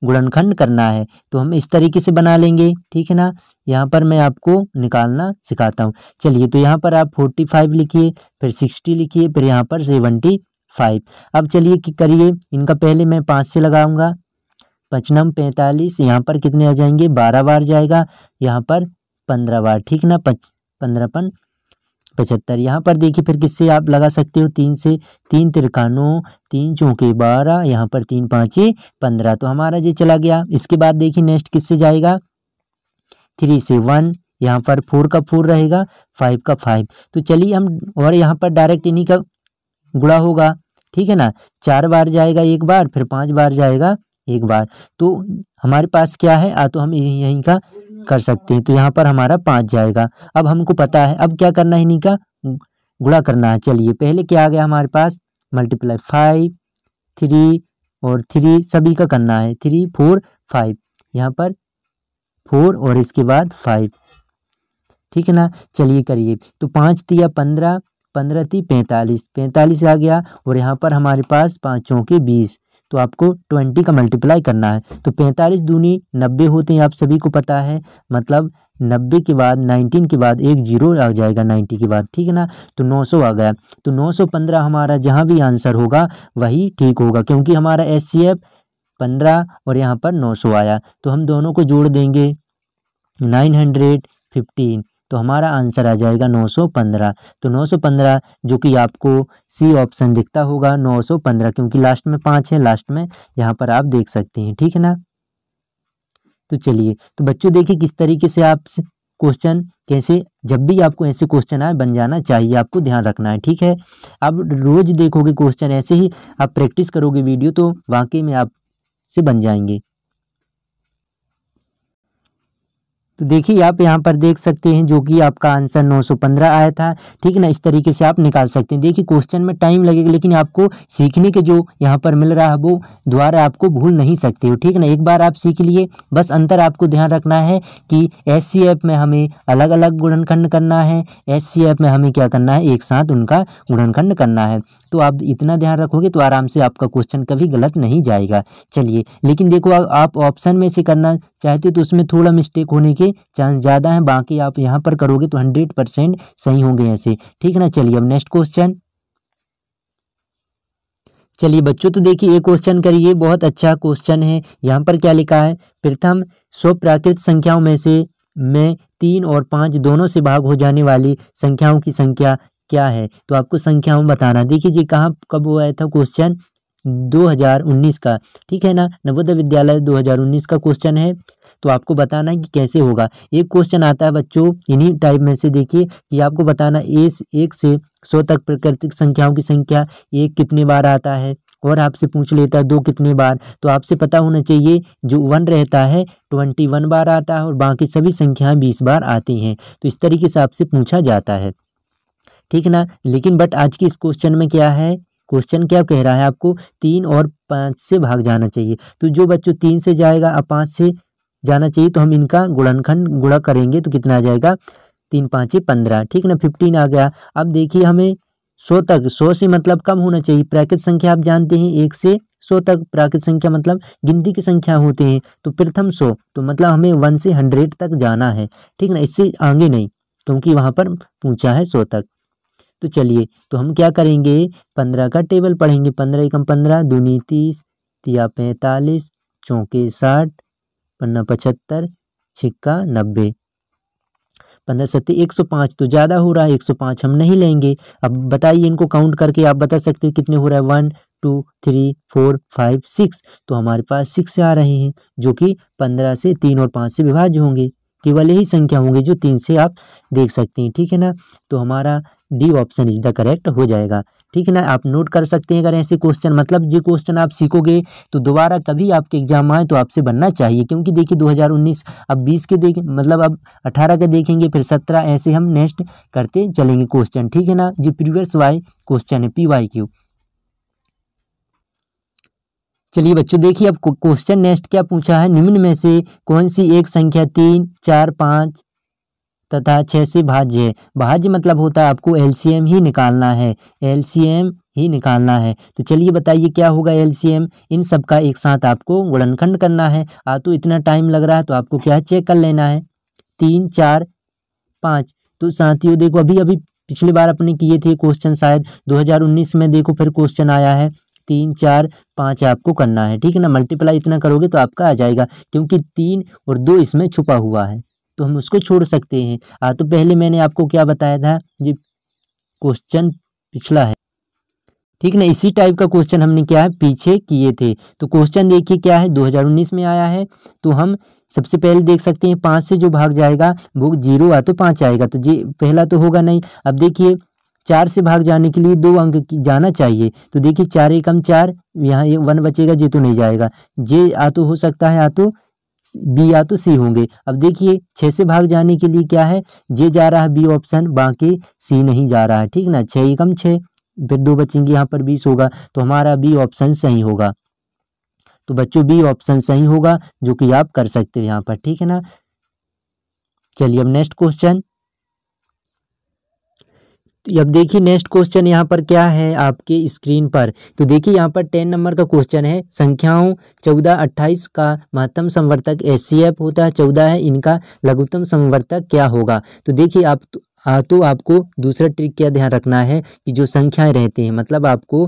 गुणनखंड करना है तो हम इस तरीके से बना लेंगे ठीक है ना यहाँ पर मैं आपको निकालना सिखाता हूँ चलिए तो यहाँ पर आप फोर्टी फाइव लिखिए फिर सिक्सटी लिखिए फिर यहाँ पर सेवनटी फाइव अब चलिए कि करिए इनका पहले मैं पाँच से लगाऊंगा पचनम पैंतालीस यहाँ पर कितने आ जाएंगे बारह बार जाएगा यहाँ पर पंद्रह बार ठीक ना पच पंद्रहपन पचहत्तर यहाँ पर देखिए फिर किससे आप लगा सकते हो तीन से तीन तिरकानों तीन चौके बारह यहाँ पर तीन पाँचे पंद्रह तो हमारा ये चला गया इसके बाद देखिए नेक्स्ट किससे जाएगा थ्री से वन यहाँ पर फोर का फोर रहेगा फाइव का फाइव तो चलिए हम और यहाँ पर डायरेक्ट इन्हीं का गुड़ा होगा ठीक है ना चार बार जाएगा एक बार फिर पाँच बार जाएगा एक बार तो हमारे पास क्या है आ तो हम यहीं का कर सकते हैं तो यहाँ पर हमारा पाँच जाएगा अब हमको पता है अब क्या करना है इन्हीं का गुड़ा करना है चलिए पहले क्या आ गया हमारे पास मल्टीप्लाई फाइव थ्री और थ्री सभी का करना है थ्री फोर फाइव यहाँ पर फोर और इसके बाद फाइव ठीक है ना चलिए करिए तो पाँच दिया पंद्रह पंद्रह थी पैंतालीस पैंतालीस आ गया और यहाँ पर हमारे पास पाँचों के बीस तो आपको ट्वेंटी का मल्टीप्लाई करना है तो पैंतालीस दूनी नब्बे होते हैं आप सभी को पता है मतलब नब्बे के बाद नाइनटीन के बाद एक जीरो आ जाएगा नाइन्टी के बाद ठीक है ना तो नौ सौ आ गया तो नौ सौ पंद्रह हमारा जहाँ भी आंसर होगा वही ठीक होगा क्योंकि हमारा एस सी एफ पंद्रह और यहाँ पर नौ सौ आया तो हम दोनों को जोड़ देंगे नाइन हंड्रेड फिफ्टीन तो हमारा आंसर आ जाएगा 915 तो 915 जो कि आपको सी ऑप्शन दिखता होगा 915 क्योंकि लास्ट में पाँच है लास्ट में यहाँ पर आप देख सकते हैं ठीक है ना तो चलिए तो बच्चों देखिए किस तरीके से आप क्वेश्चन कैसे जब भी आपको ऐसे क्वेश्चन आए बन जाना चाहिए आपको ध्यान रखना है ठीक है आप रोज़ देखोगे क्वेश्चन ऐसे ही आप प्रैक्टिस करोगे वीडियो तो वाकई में आप से बन जाएंगे तो देखिए आप यहाँ पर देख सकते हैं जो कि आपका आंसर 915 आया था ठीक है ना इस तरीके से आप निकाल सकते हैं देखिए क्वेश्चन में टाइम लगेगा लेकिन आपको सीखने के जो यहाँ पर मिल रहा है वो द्वारा आपको भूल नहीं सकते हो ठीक ना एक बार आप सीख लिए बस अंतर आपको ध्यान रखना है कि एस में हमें अलग अलग गुणनखंड करना है एस में हमें क्या करना है एक साथ उनका गुणनखंड करना है तो आप इतना ध्यान रखोगे तो आराम से आपका क्वेश्चन कभी गलत नहीं जाएगा चलिए लेकिन देखो आप ऑप्शन में से करना चाहते हो तो उसमें थोड़ा मिस्टेक होने के के चांस ज़्यादा हैं बाकी आप यहाँ पर करोगे तो हंड्रेड परसेंट सही होंगे ऐसे ठीक है ना चलिए अब नेक्स्ट क्वेश्चन चलिए बच्चों तो देखिए ये क्वेश्चन करिए बहुत अच्छा क्वेश्चन है यहाँ पर क्या लिखा है प्रथम सौ प्राकृत संख्याओं में से मैं तीन और पाँच दोनों से भाग हो जाने वाली संख्याओं की संख्या क्या है तो आपको संख्याओं बताना देखिए जी कहाँ कब हुआ था क्वेश्चन 2019 का ठीक है ना नवोदय विद्यालय 2019 का क्वेश्चन है तो आपको बताना है कि कैसे होगा एक क्वेश्चन आता है बच्चों इन्हीं टाइप में से देखिए कि आपको बताना ए एक से सौ तक प्राकृतिक संख्याओं की संख्या एक कितने बार आता है और आपसे पूछ लेता है दो कितने बार तो आपसे पता होना चाहिए जो वन रहता है ट्वेंटी वन बार आता है और बाकी सभी संख्याएं बीस बार आती हैं तो इस तरीके से आपसे पूछा जाता है ठीक ना लेकिन बट आज के इस क्वेश्चन में क्या है क्वेश्चन क्या कह रहा है आपको तीन और पाँच से भाग जाना चाहिए तो जो बच्चों तीन से जाएगा और पाँच से जाना चाहिए तो हम इनका गुणनखंड गुणा करेंगे तो कितना आ जाएगा तीन पाँच पंद्रह ठीक ना फिफ्टीन आ गया अब देखिए हमें सौ तक सौ से मतलब कम होना चाहिए प्राकृत संख्या आप जानते हैं एक से सौ तक प्राकृत संख्या मतलब गिनती की संख्या होते हैं तो प्रथम सौ तो मतलब हमें वन से हंड्रेड तक जाना है ठीक ना इससे आगे नहीं क्योंकि वहाँ पर पूछा है सौ तक तो चलिए तो हम क्या करेंगे पंद्रह का टेबल पढ़ेंगे पंद्रह एकम पंद्रह दूनी तीस तिया पैंतालीस चौके साठ पन्ना पचहत्तर छिक्का नब्बे पंद्रह सत्तर एक सौ पाँच तो ज़्यादा हो रहा है एक सौ पाँच हम नहीं लेंगे अब बताइए इनको काउंट करके आप बता सकते हैं कितने हो रहा है one two three four five six तो हमारे पास सिक्स आ रहे हैं जो कि पंद्रह से तीन और पाँच से विभाज्य होंगे केवल यही संख्या होंगी जो तीन से आप देख सकते हैं ठीक है ना तो हमारा D option is the correct हो जाएगा ठीक है ना आप नोट कर सकते हैं अगर ऐसे क्वेश्चन मतलब ये क्वेश्चन आप सीखोगे तो दोबारा कभी आपके एग्जाम आए तो आपसे बनना चाहिए क्योंकि देखिए 2019 अब 20 के देख मतलब अब 18 के देखेंगे फिर 17 ऐसे हम नेक्स्ट करते चलेंगे क्वेश्चन ठीक है ना जी प्रीवियस वाई क्वेश्चन है पी वाई क्यू चलिए बच्चों देखिए अब क्वेश्चन नेक्स्ट क्या पूछा है निम्न में से कौन सी एक संख्या तीन चार पाँच तथा छः से भाज्य है भाज्य मतलब होता है आपको एलसीएम ही निकालना है एलसीएम ही निकालना है तो चलिए बताइए क्या होगा एलसीएम इन सब का एक साथ आपको गुणनखंड करना है आ तो इतना टाइम लग रहा है तो आपको क्या चेक कर लेना है तीन चार पाँच तो साथियों देखो अभी अभी पिछली बार अपने किए थे क्वेश्चन शायद 2019 में देखो फिर क्वेश्चन आया है तीन चार पाँच आपको करना है ठीक है ना मल्टीप्लाई इतना करोगे तो आपका आ जाएगा क्योंकि तीन और दो इसमें छुपा हुआ है तो हम उसको छोड़ सकते हैं आ तो पहले मैंने आपको क्या बताया था जी क्वेश्चन पिछला है ठीक ना इसी टाइप का क्वेश्चन हमने क्या है पीछे किए थे तो क्वेश्चन देखिए क्या है 2019 में आया है तो हम सबसे पहले देख सकते हैं पाँच से जो भाग जाएगा वो जीरो आ तो पाँच आएगा तो जी पहला तो होगा नहीं अब देखिए चार से भाग जाने के लिए दो अंक जाना चाहिए तो देखिए चार एकम चार यहाँ ये वन बचेगा जे तो नहीं जाएगा जे या तो हो सकता है या तो बी या तो सी होंगे अब देखिए छः से भाग जाने के लिए क्या है जे जा रहा है बी ऑप्शन बाकी सी नहीं जा रहा है ठीक ना छः एकम छः फिर दो बचेंगे यहाँ पर बीस होगा तो हमारा बी ऑप्शन सही होगा तो बच्चों बी ऑप्शन सही होगा जो कि आप कर सकते हो यहाँ पर ठीक है ना चलिए अब नेक्स्ट क्वेश्चन तो अब देखिए नेक्स्ट क्वेश्चन यहाँ पर क्या है आपके स्क्रीन पर तो देखिए यहाँ पर टेन नंबर का क्वेश्चन है संख्याओं चौदह अट्ठाईस का महत्तम संवर्तक एस होता है चौदह है इनका लघुत्तम संवर्तक क्या होगा तो देखिए आप तो, तो आपको दूसरा ट्रिक क्या ध्यान रखना है कि जो संख्याएं रहती हैं मतलब आपको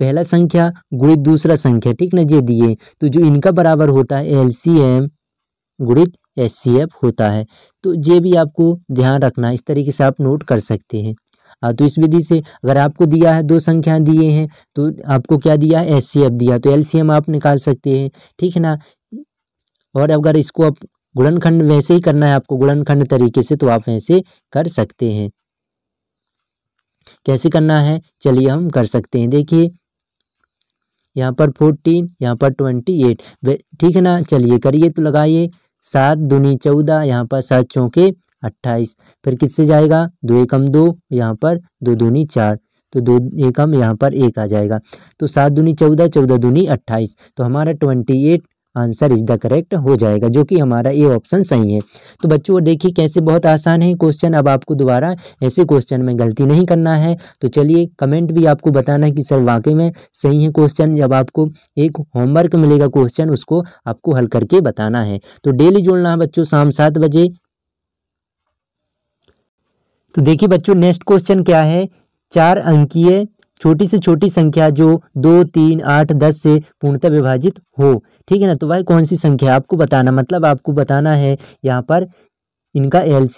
पहला संख्या गुणित दूसरा संख्या ठीक ना ये दिए तो जो इनका बराबर होता है एल सी एम गुणित एस होता है तो ये भी आपको ध्यान रखना इस तरीके से आप नोट कर सकते हैं हाँ तो इस विधि से अगर आपको दिया है दो संख्या दिए हैं तो आपको क्या दिया है एस दिया तो एल आप निकाल सकते हैं ठीक है ना और अगर इसको आप गुणनखंड वैसे ही करना है आपको गुणनखंड तरीके से तो आप वैसे कर सकते हैं कैसे करना है चलिए हम कर सकते हैं देखिए यहाँ पर फोर्टीन यहाँ पर ट्वेंटी एट ठीक है ना चलिए करिए तो लगाइए सात दूनी चौदह यहाँ पर सात चौके अट्ठाईस फिर किससे जाएगा दो एकम दो यहाँ पर दो दूनी चार तो दो एकम यहाँ पर एक आ जाएगा तो सात दूनी चौदह चौदह दूनी अट्ठाईस तो हमारा twenty eight answer is the correct हो जाएगा जो कि हमारा ये ऑप्शन सही है तो बच्चों देखिए कैसे बहुत आसान है क्वेश्चन अब आपको दोबारा ऐसे क्वेश्चन में गलती नहीं करना है तो चलिए कमेंट भी आपको बताना है कि सर वाकई में सही है क्वेश्चन जब आपको एक होमवर्क मिलेगा क्वेश्चन उसको आपको हल करके बताना है तो डेली जोड़ना है बच्चों शाम सात बजे तो देखिए बच्चों नेक्स्ट क्वेश्चन क्या है चार अंकीय छोटी से छोटी संख्या जो दो तीन आठ दस से पूर्णतः विभाजित हो ठीक है ना तो भाई कौन सी संख्या आपको बताना मतलब आपको बताना है यहाँ पर इनका एल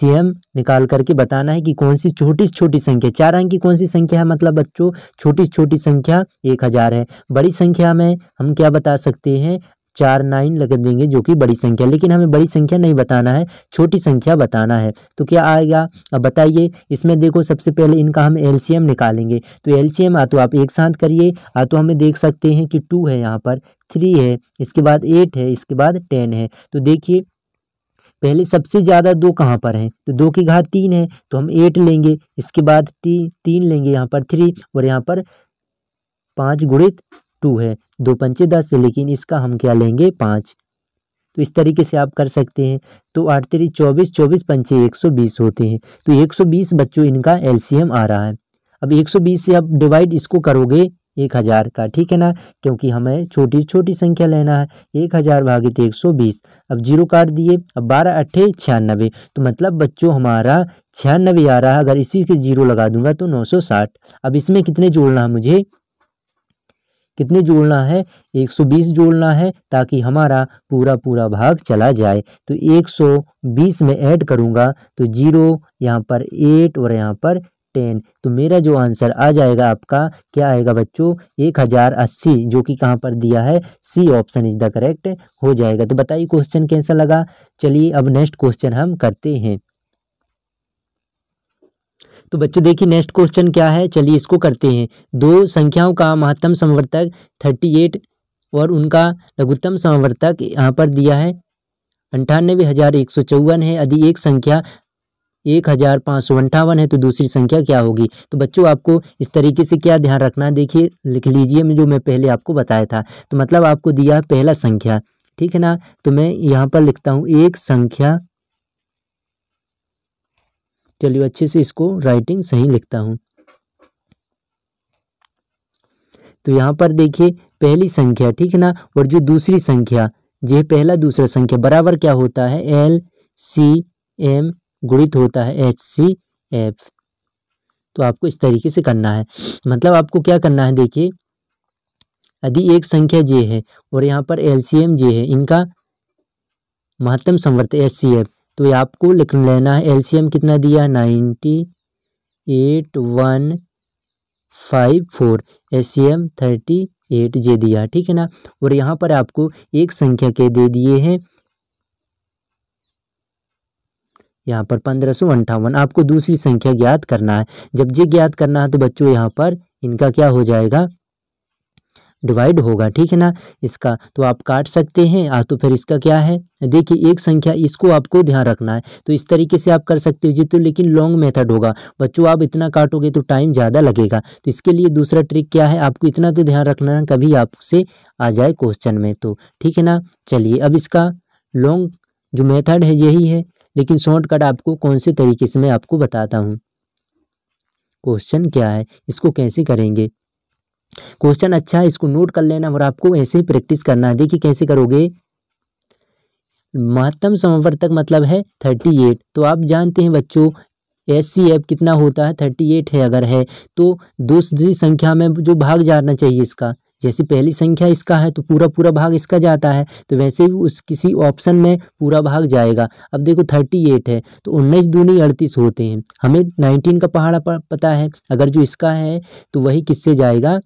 निकाल करके बताना है कि कौन सी छोटी छोटी संख्या चार अंक की कौन सी संख्या है मतलब बच्चों छोटी छोटी संख्या एक हज़ार है बड़ी संख्या में हम क्या बता सकते हैं चार नाइन लग देंगे जो कि बड़ी संख्या लेकिन हमें बड़ी संख्या नहीं बताना है छोटी संख्या बताना है तो क्या आएगा अब बताइए इसमें देखो सबसे पहले इनका हम एल निकालेंगे तो एल आ तो आप एक साथ करिए आ तो हमें देख सकते हैं कि टू है यहाँ पर थ्री है इसके बाद एट है इसके बाद टेन है तो देखिए पहले सबसे ज़्यादा दो कहाँ पर हैं तो दो की घात तीन है तो हम एट लेंगे इसके बाद ती, तीन लेंगे यहाँ पर थ्री और यहाँ पर पाँच गुणित टू है दो पंचे दस है लेकिन इसका हम क्या लेंगे पाँच तो इस तरीके से आप कर सकते हैं तो आठ तेरी चौबीस चौबीस पंचे एक सौ बीस होते हैं तो एक सौ बीस बच्चों इनका एलसीएम आ रहा है अब एक सौ बीस से आप डिवाइड इसको करोगे एक हज़ार का ठीक है ना क्योंकि हमें छोटी छोटी संख्या लेना है एक हज़ार भागित तो एक सौ बीस अब जीरो काट दिए अब बारह अट्ठे छियानबे तो मतलब बच्चों हमारा छियानबे आ रहा है अगर इसी के जीरो लगा दूंगा तो नौ सौ साठ अब इसमें कितने जोड़ना है मुझे कितने जोड़ना है एक सौ बीस जोड़ना है ताकि हमारा पूरा पूरा भाग चला जाए तो एक सौ बीस में ऐड करूँगा तो जीरो यहाँ पर एट और यहाँ पर टेन तो मेरा जो आंसर आ जाएगा आपका क्या आएगा बच्चों एक हज़ार अस्सी जो कि कहाँ पर दिया है C option is the correct हो जाएगा तो बताइए क्वेश्चन कैसा लगा चलिए अब नेक्स्ट क्वेश्चन हम करते हैं तो बच्चों देखिए नेक्स्ट क्वेश्चन क्या है चलिए इसको करते हैं दो संख्याओं का महत्तम संवर्तक थर्टी एट और उनका लघुत्तम संवर्तक यहाँ पर दिया है अंठानबे हज़ार एक सौ चौवन है यदि एक संख्या एक हज़ार पाँच सौ अंठावन है तो दूसरी संख्या क्या होगी तो बच्चों आपको इस तरीके से क्या ध्यान रखना है देखिए लिख लीजिए जो मैं पहले आपको बताया था तो मतलब आपको दिया है पहला संख्या ठीक है ना तो मैं यहाँ पर लिखता हूँ एक संख्या चलिए अच्छे से इसको राइटिंग सही लिखता हूँ तो यहाँ पर देखिए पहली संख्या ठीक है ना और जो दूसरी संख्या जो पहला दूसरा संख्या बराबर क्या होता है एल सी एम गुणित होता है एच सी एफ तो आपको इस तरीके से करना है मतलब आपको क्या करना है देखिए यदि एक संख्या जे है और यहाँ पर एल सी एम जे है इनका महत्तम संवर्त एच सी एफ तो ये आपको लिख लेना है एल सी एम कितना दिया ninety eight one five four H C M thirty eight जे दिया ठीक है ना और यहाँ पर आपको एक संख्या के दे दिए हैं यहाँ पर पंद्रह आपको दूसरी संख्या ज्ञात करना है जब जे ज्ञात करना है तो बच्चों यहाँ पर इनका क्या हो जाएगा डिवाइड होगा ठीक है ना इसका तो आप काट सकते हैं आ तो फिर इसका क्या है देखिए एक संख्या इसको आपको ध्यान रखना है तो इस तरीके से आप कर सकते हो जी तो लेकिन लॉन्ग मेथड होगा बच्चों आप इतना काटोगे तो टाइम ज़्यादा लगेगा तो इसके लिए दूसरा ट्रिक क्या है आपको इतना तो ध्यान रखना है कभी आपसे आ जाए क्वेश्चन में तो ठीक है ना चलिए अब इसका लॉन्ग जो मेथड है यही है लेकिन शॉर्टकट आपको कौन से तरीके से मैं आपको बताता हूँ क्वेश्चन क्या है इसको कैसे करेंगे क्वेश्चन अच्छा है इसको नोट कर लेना और आपको ऐसे ही प्रैक्टिस करना है देखिए कैसे करोगे महत्तम समवर्तक मतलब है थर्टी एट तो आप जानते हैं बच्चों एस सी एफ कितना होता है थर्टी एट है अगर है तो दूसरी संख्या में जो भाग जाना चाहिए इसका जैसे पहली संख्या इसका है तो पूरा पूरा भाग इसका जाता है तो वैसे भी उस किसी ऑप्शन में पूरा भाग जाएगा अब देखो थर्टी एट है तो उन्नीस दूनी अड़तीस होते हैं हमें नाइनटीन का पहाड़ा पता है अगर जो इसका है तो वही किससे जाएगा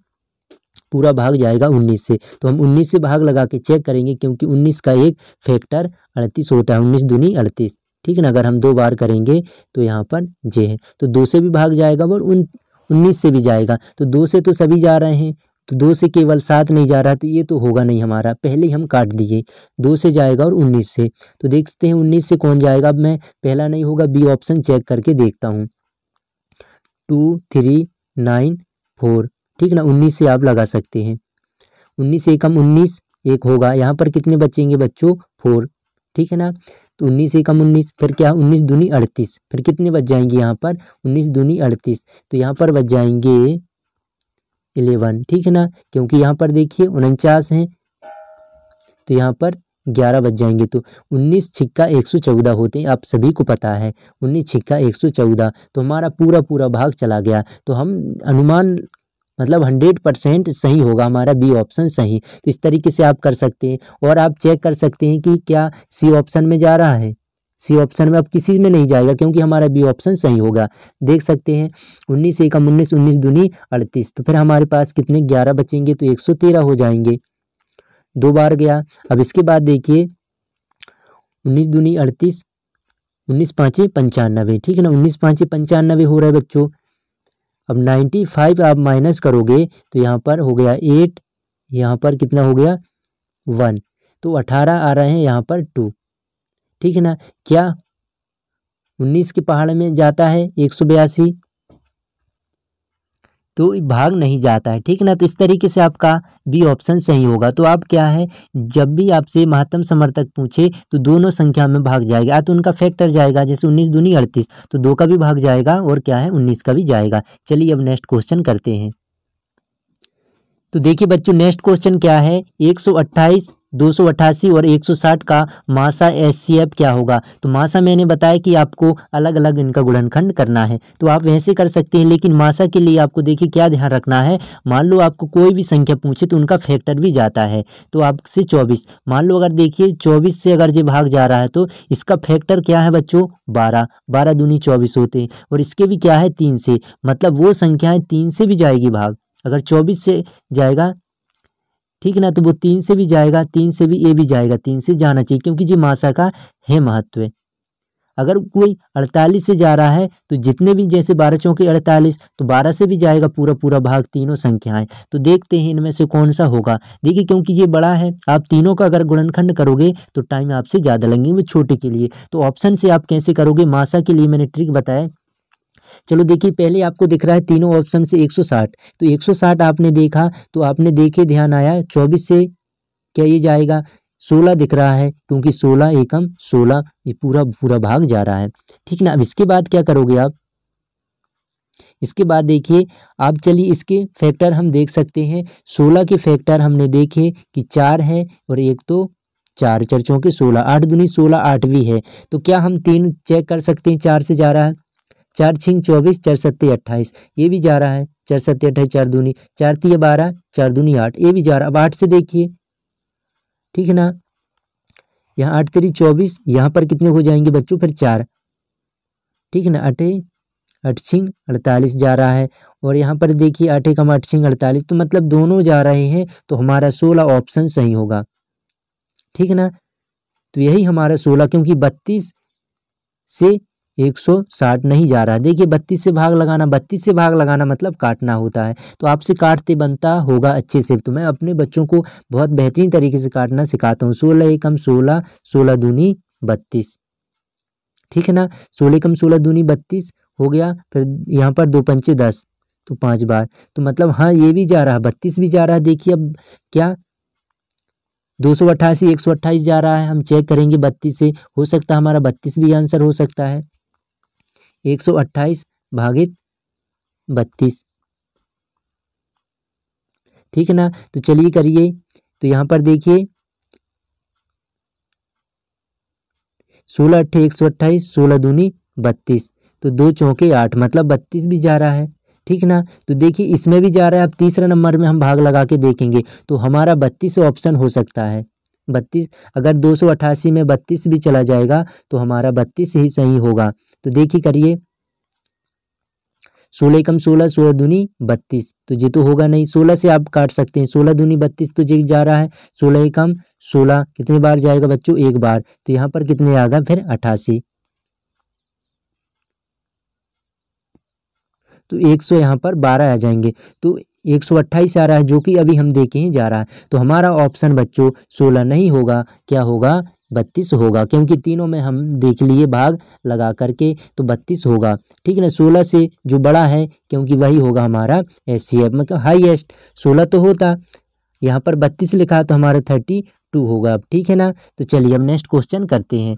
पूरा भाग जाएगा उन्नीस से तो हम उन्नीस से भाग लगा के चेक करेंगे क्योंकि उन्नीस का एक फैक्टर अड़तीस होता है उन्नीस दूनी अड़तीस ठीक है ना अगर हम दो बार करेंगे तो यहाँ पर जे है तो दो से भी भाग जाएगा और उन उन्नीस से भी जाएगा तो दो से तो सभी जा रहे हैं तो दो से केवल सात नहीं जा रहा तो ये तो होगा नहीं हमारा पहले हम काट दिए दो से जाएगा और उन्नीस से तो देखते हैं उन्नीस से कौन जाएगा अब मैं पहला नहीं होगा बी ऑप्शन चेक करके देखता हूँ टू थ्री नाइन फोर ठीक ना उन्नीस से आप लगा सकते हैं उन्नीस से कम उन्नीस एक होगा यहाँ पर कितने बचेंगे बच्चों फोर ठीक है ना तो उन्नीस से कम उन्नीस फिर क्या उन्नीस दूनी अड़तीस फिर कितने बच जाएंगे यहाँ पर उन्नीस दूनी अड़तीस तो यहाँ पर बच जाएंगे इलेवन ठीक है ना क्योंकि यहाँ पर देखिए उनचास हैं तो यहाँ पर ग्यारह बज जाएंगे तो उन्नीस छिक्का एक सौ चौदह होते हैं आप सभी को पता है उन्नीस छिक्का एक सौ चौदह तो हमारा पूरा पूरा भाग चला गया तो हम अनुमान मतलब हंड्रेड परसेंट सही होगा हमारा बी ऑप्शन सही तो इस तरीके से आप कर सकते हैं और आप चेक कर सकते हैं कि क्या सी ऑप्शन में जा रहा है सी ऑप्शन में अब किसी में नहीं जाएगा क्योंकि हमारा बी ऑप्शन सही होगा देख सकते हैं उन्नीस एकम उन्नीस उन्नीस दूनी अड़तीस तो फिर हमारे पास कितने ग्यारह बचेंगे तो एक सौ तेरह हो जाएंगे दो बार गया अब इसके बाद देखिए उन्नीस दूनी अड़तीस उन्नीस पाँचे पंचानबे ठीक है ना उन्नीस पाँचे पंचानबे हो रहा है बच्चों अब नाइन्टी फाइव आप माइनस करोगे तो यहाँ पर हो गया एट यहाँ पर कितना हो गया वन तो अठारह आ रहे हैं यहाँ पर टू ठीक है ना क्या उन्नीस के पहाड़ में जाता है एक सौ बयासी तो भाग नहीं जाता है ठीक है ना तो इस तरीके से आपका बी ऑप्शन सही होगा तो आप क्या है जब भी आपसे महत्तम समर्थक पूछे तो दोनों संख्या में भाग जाएगा तो उनका फैक्टर जाएगा जैसे उन्नीस दूनी अड़तीस तो दो का भी भाग जाएगा और क्या है उन्नीस का भी जाएगा चलिए अब नेक्स्ट क्वेश्चन करते हैं तो देखिए बच्चों नेक्स्ट क्वेश्चन क्या है एक सौ अट्ठाईस 288 और 160 का मासा एस क्या होगा तो मासा मैंने बताया कि आपको अलग अलग इनका गुणनखंड करना है तो आप वैसे कर सकते हैं लेकिन मासा के लिए आपको देखिए क्या ध्यान रखना है मान लो आपको कोई भी संख्या पूछे तो उनका फैक्टर भी जाता है तो आपसे 24 मान लो अगर देखिए 24 से अगर ये भाग जा रहा है तो इसका फैक्टर क्या है बच्चों बारह बारह दूनी चौबीस होते हैं और इसके भी क्या है तीन से मतलब वो संख्याएँ तीन से भी जाएगी भाग अगर चौबीस से जाएगा ठीक है ना तो वो तीन से भी जाएगा तीन से भी ये भी जाएगा तीन से जाना चाहिए क्योंकि मासा का है महत्व अगर कोई अड़तालीस से जा रहा है तो जितने भी जैसे बारह चौके अड़तालीस तो बारह से भी जाएगा पूरा पूरा भाग तीनों संख्याएं तो देखते हैं इनमें से कौन सा होगा देखिए क्योंकि ये बड़ा है आप तीनों का अगर गुणनखंड करोगे तो टाइम आपसे ज़्यादा लगेंगे वो छोटे के लिए तो ऑप्शन से आप कैसे करोगे मासा के लिए मैंने ट्रिक बताया चलो देखिए पहले आपको दिख रहा है तीनों ऑप्शन से 160 तो 160 आपने देखा तो आपने देखे ध्यान आया 24 से क्या ये जाएगा 16 दिख रहा है क्योंकि 16 एकम 16 ये पूरा पूरा भाग जा रहा है ठीक ना अब इसके बाद क्या करोगे आप इसके बाद देखिए आप चलिए इसके फैक्टर हम देख सकते हैं सोलह के फैक्टर हमने देखे कि चार है और एक तो चार चर्चों के सोलह आठ दुनी सोलह आठ भी है तो क्या हम तीन चेक कर सकते हैं चार से जा रहा है चार छिंग चौबीस चार सत्ते अट्ठाईस ये भी जा रहा है चार सत्ते अट्ठाईस चार दूनी चार तीय बारह चार दूनी आठ ये भी जा रहा है अब आठ से देखिए ठीक है ना यहाँ आठ तेरी चौबीस यहाँ पर कितने हो जाएंगे बच्चों फिर चार ठीक है ना अठे अठ छिंग अड़तालीस जा रहा है और यहाँ पर देखिए आठे कम आठ छिंग अड़तालीस तो मतलब दोनों जा रहे हैं तो हमारा सोलह ऑप्शन सही होगा ठीक है ना तो यही हमारा सोलह क्योंकि बत्तीस से 160 नहीं जा रहा है देखिए बत्तीस से भाग लगाना बत्तीस से भाग लगाना मतलब काटना होता है तो आपसे काटते बनता होगा अच्छे से तो मैं अपने बच्चों को बहुत बेहतरीन तरीके से काटना सिखाता हूँ सोलह एकम सोलह सोलह दूनी बत्तीस ठीक है ना सोलह कम सोलह दूनी बत्तीस हो गया फिर यहाँ पर दो पंचे दस तो पाँच बार तो मतलब हाँ ये भी जा रहा है बत्तीस भी जा रहा है देखिए अब क्या दो सौ अट्ठासी एक सौ अट्ठाईस जा रहा है हम चेक करेंगे बत्तीस से हो सकता है हमारा बत्तीस भी आंसर हो सकता है एक सौ अट्ठाईस भागित बत्तीस ठीक है ना तो चलिए करिए तो यहाँ पर देखिए सोलह अट्ठे एक सौ अट्ठाईस सोलह दूनी बत्तीस तो दो चौके आठ मतलब बत्तीस भी जा रहा है ठीक ना तो देखिए इसमें भी जा रहा है अब तीसरा नंबर में हम भाग लगा के देखेंगे तो हमारा बत्तीस ऑप्शन हो सकता है बत्तीस अगर दो सौ अट्ठासी में बत्तीस भी चला जाएगा तो हमारा बत्तीस ही सही होगा तो देखिए करिए सोलह कम सोलह सोलह दूनी बत्तीस तो ये तो होगा नहीं सोलह से आप काट सकते हैं सोलह दूनी बत्तीस तो ये जा रहा है सोलह कम सोलह कितने बार जाएगा बच्चों एक बार तो यहाँ पर कितने आ गए फिर अठासी तो एक सौ यहाँ पर बारह आ जाएंगे तो एक सौ अट्ठाईस आ रहा है जो कि अभी हम देखे ही जा रहा है तो हमारा ऑप्शन बच्चों सोलह नहीं होगा क्या होगा बत्तीस होगा क्योंकि तीनों में हम देख लिए भाग लगा करके तो बत्तीस होगा ठीक ना सोलह से जो बड़ा है क्योंकि वही होगा हमारा एस सी एफ मतलब हाईएस्ट सोलह तो होता यहाँ पर बत्तीस लिखा तो हमारा थर्टी टू होगा अब ठीक है ना तो चलिए अब नेक्स्ट क्वेश्चन करते हैं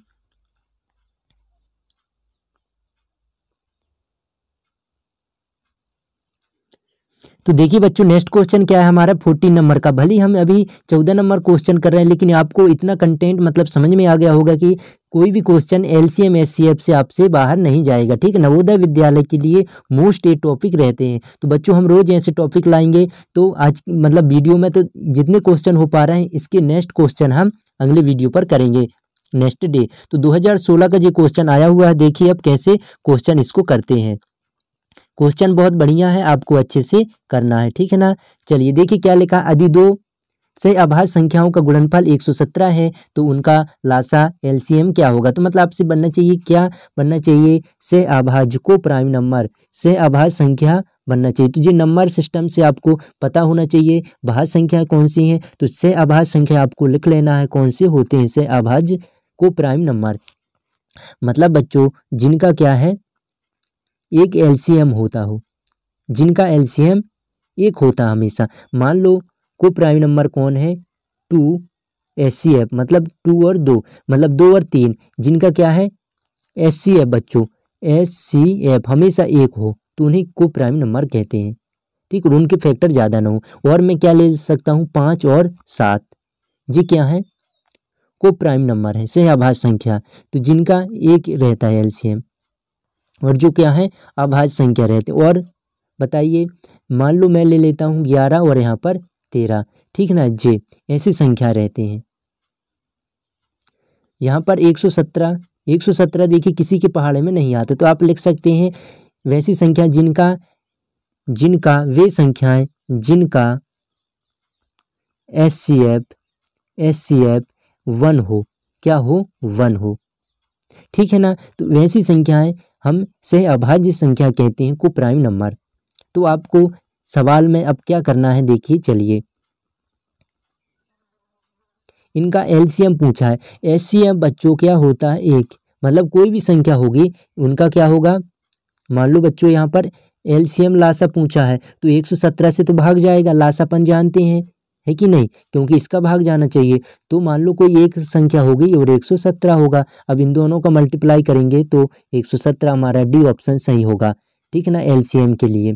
तो देखिए बच्चों नेक्स्ट क्वेश्चन क्या है हमारा फोर्टीन नंबर का भले हम अभी चौदह नंबर क्वेश्चन कर रहे हैं लेकिन आपको इतना कंटेंट मतलब समझ में आ गया होगा कि कोई भी question L C M S C F से आपसे बाहर नहीं जाएगा ठीक है नवोदय विद्यालय के लिए मोस्ट ए टॉपिक रहते हैं तो बच्चों हम रोज ऐसे टॉपिक लाएंगे तो आज मतलब वीडियो में तो जितने क्वेश्चन हो पा रहे हैं इसके नेक्स्ट क्वेश्चन हम अगले वीडियो पर करेंगे नेक्स्ट डे तो 2016 का जो क्वेश्चन आया हुआ है देखिए अब कैसे क्वेश्चन इसको करते हैं क्वेश्चन बहुत बढ़िया है आपको अच्छे से करना है ठीक है ना चलिए देखिए क्या लिखा आदि दो से अभाज संख्याओं का गुणनफल 117 है तो उनका लासा एलसीएम क्या होगा तो मतलब आपसे बनना चाहिए क्या बनना चाहिए से अभाज को प्राइम नंबर से अभाज संख्या बनना चाहिए तो ये नंबर सिस्टम से आपको पता होना चाहिए भाज संख्या कौन सी है तो से अभाज संख्या आपको लिख लेना है कौन से होते हैं से अभाज को प्राइम नंबर मतलब बच्चों जिनका क्या है एक एलसीएम होता हो जिनका एलसीएम एक होता हमेशा मान लो को प्राइम नंबर कौन है टू एस सी एफ मतलब टू और दो मतलब दो और तीन जिनका क्या है एस सी एफ बच्चों एस सी एफ हमेशा एक हो तो उन्हें को प्राइम नंबर कहते हैं ठीक और उनके फैक्टर ज़्यादा ना हो और मैं क्या ले सकता हूँ पाँच और सात जी क्या है को प्राइम नंबर है सहभाज संख्या तो जिनका एक रहता है एलसीएम और जो क्या है अभाज्य संख्या रहते और बताइए मान लो मैं ले लेता हूँ ग्यारह और यहाँ पर तेरह ठीक ना जे ऐसी संख्या रहते हैं यहाँ पर एक सौ सत्रह एक सौ सत्रह देखिए किसी के पहाड़े में नहीं आते तो आप लिख सकते हैं वैसी संख्या जिनका जिनका वे संख्याएं जिनका S C F S C F one हो क्या हो वन हो ठीक है ना तो वैसी संख्याएं हम से अभाज्य संख्या कहते हैं को प्राइम नंबर तो आपको सवाल में अब क्या करना है देखिए चलिए इनका एलसीएम पूछा है एलसीएम बच्चों क्या होता है एक मतलब कोई भी संख्या होगी उनका क्या होगा मान लो बच्चों यहाँ पर एलसीएम लासा पूछा है तो 117 से तो भाग जाएगा लासापन जानते हैं है कि नहीं क्योंकि इसका भाग जाना चाहिए तो मान लो कोई एक संख्या हो गई और 117 होगा अब इन दोनों का मल्टीप्लाई करेंगे तो 117 हमारा डी ऑप्शन सही होगा ठीक है ना एलसीएम के लिए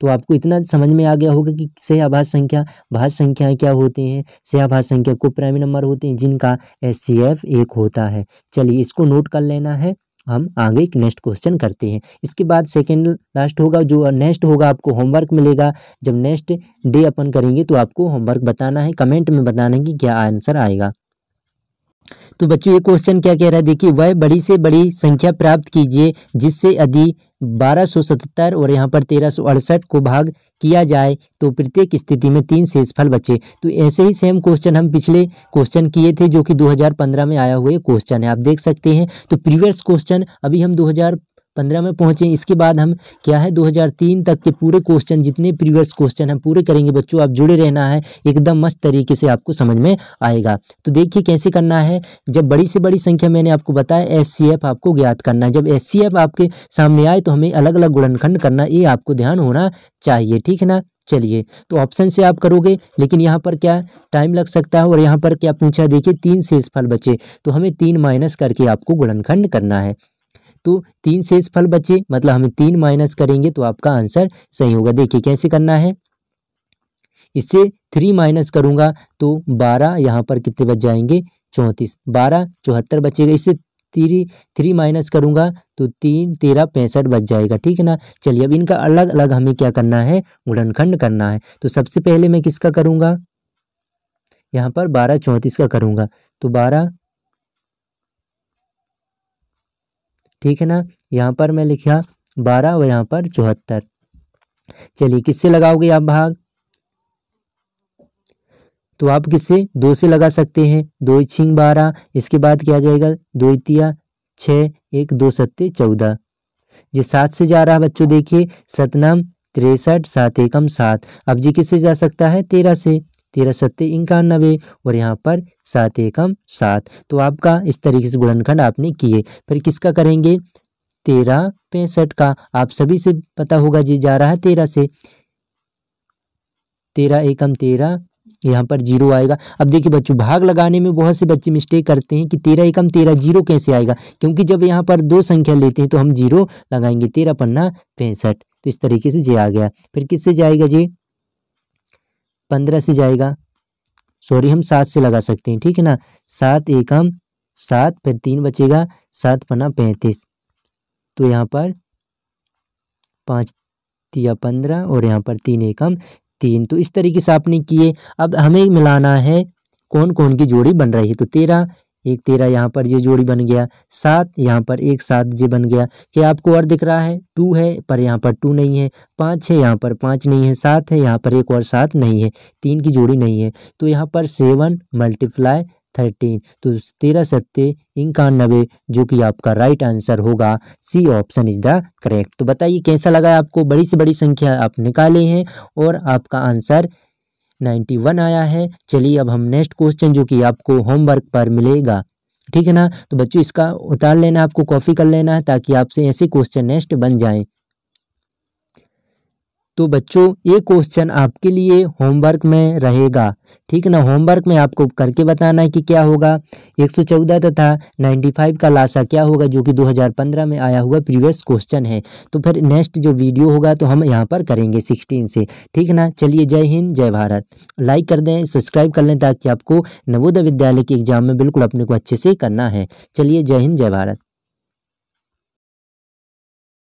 तो आपको इतना समझ में आ गया होगा कि सयाभाज संख्या भाज संख्याएं क्या होती हैं सयाभाज संख्या को प्राइम नंबर होते हैं जिनका एस एक होता है चलिए इसको नोट कर लेना है हम आगे एक नेक्स्ट क्वेश्चन करते हैं इसके बाद सेकेंड लास्ट होगा जो नेक्स्ट होगा आपको होमवर्क मिलेगा जब नेक्स्ट डे अपन करेंगे तो आपको होमवर्क बताना है कमेंट में बताना है कि क्या आंसर आएगा तो बच्चों ये क्वेश्चन क्या कह रहा है देखिए वह बड़ी से बड़ी संख्या प्राप्त कीजिए जिससे यदि 1277 और यहाँ पर अड़सठ को भाग किया जाए तो प्रत्येक स्थिति में तीन शेषफल बचे तो ऐसे ही सेम क्वेश्चन हम पिछले क्वेश्चन किए थे जो कि 2015 में आया हुए क्वेश्चन है आप देख सकते हैं तो प्रीवियस क्वेश्चन अभी हम पंद्रह में पहुँचे इसके बाद हम क्या है 2003 तक के पूरे क्वेश्चन जितने प्रीवियस क्वेश्चन हम पूरे करेंगे बच्चों आप जुड़े रहना है एकदम मस्त तरीके से आपको समझ में आएगा तो देखिए कैसे करना है जब बड़ी से बड़ी संख्या मैंने आपको बताया एस आपको ज्ञात करना है जब एस आपके सामने आए तो हमें अलग अलग गुणनखंड करना ये आपको ध्यान होना चाहिए ठीक है ना चलिए तो ऑप्शन से आप करोगे लेकिन यहाँ पर क्या टाइम लग सकता है और यहाँ पर क्या पूछा देखिए तीन शेष फल बचे तो हमें तीन माइनस करके आपको गुणनखंड करना है तो तीन शेष फल बचे मतलब हमें तीन माइनस करेंगे तो आपका आंसर सही होगा देखिए कैसे करना है इससे थ्री माइनस करूंगा तो बारह यहाँ पर कितने बच जाएंगे चौंतीस बारह चौहत्तर बचेगा इससे थ्री थ्री माइनस करूंगा तो तीन तेरह पैंसठ बच जाएगा ठीक है ना चलिए अब इनका अलग अलग हमें क्या करना है गुणनखंड करना है तो सबसे पहले मैं किसका करूँगा यहाँ पर बारह चौंतीस का करूंगा तो बारह ठीक है ना यहाँ पर मैं लिखा बारह और यहाँ पर चौहत्तर चलिए किससे लगाओगे आप भाग तो आप किससे दो से लगा सकते हैं दो छिंग बारह इसके बाद क्या जाएगा दो इतिया छः एक दो सत्ते चौदह जी सात से जा रहा है बच्चों देखिए सतनाम तिरसठ सात एकम सात अब जी किससे जा सकता है तेरह से तेरह सत्य इक्यानबे और यहाँ पर सात एकम सात तो आपका इस तरीके से गुणनखंड आपने किए फिर किसका करेंगे तेरह पैंसठ का आप सभी से पता होगा जी जा रहा है तेरह से तेरह एकम तेरह यहाँ पर जीरो आएगा अब देखिए बच्चों भाग लगाने में बहुत से बच्चे मिस्टेक करते हैं कि तेरह एकम तेरह जीरो कैसे आएगा क्योंकि जब यहाँ पर दो संख्या लेते हैं तो हम जीरो लगाएंगे तेरह पन्ना पैंसठ तो इस तरीके से जे आ गया फिर किससे जाएगा जी पंद्रह से जाएगा सॉरी हम सात से लगा सकते हैं ठीक है ना सात एकम सात फिर तीन बचेगा सात पन्ना पैंतीस तो यहाँ पर पाँच या पंद्रह और यहाँ पर तीन एकम तीन तो इस तरीके से आपने किए अब हमें मिलाना है कौन कौन की जोड़ी बन रही है तो तेरह एक तेरह यहाँ पर ये जोड़ी बन गया सात यहाँ पर एक सात ये बन गया क्या आपको और दिख रहा है टू है पर यहाँ पर टू नहीं है पाँच है यहाँ पर पाँच नहीं है सात है यहाँ पर एक और सात नहीं है तीन की जोड़ी नहीं है तो यहाँ पर सेवन मल्टीप्लाई थर्टीन तो तेरह सत्ते इक्यानबे जो कि आपका राइट आंसर होगा C option is the correct तो बताइए कैसा लगा आपको बड़ी से बड़ी संख्या आप निकाले हैं और आपका आंसर 91 आया है चलिए अब हम नेक्स्ट क्वेश्चन जो कि आपको होमवर्क पर मिलेगा ठीक है ना तो बच्चों इसका उतार लेना आपको कॉपी कर लेना है ताकि आपसे ऐसे क्वेश्चन नेक्स्ट बन जाए तो बच्चों ये क्वेश्चन आपके लिए होमवर्क में रहेगा ठीक ना होमवर्क में आपको करके बताना है कि क्या होगा 114 तथा 95 का लाशा क्या होगा जो कि 2015 में आया हुआ प्रीवियस क्वेश्चन है तो फिर नेक्स्ट जो वीडियो होगा तो हम यहाँ पर करेंगे 16 से ठीक ना चलिए जय हिंद जय भारत लाइक कर दें सब्सक्राइब कर लें ताकि आपको नवोदय विद्यालय के एग्जाम में बिल्कुल अपने को अच्छे से करना है चलिए जय हिंद जय भारत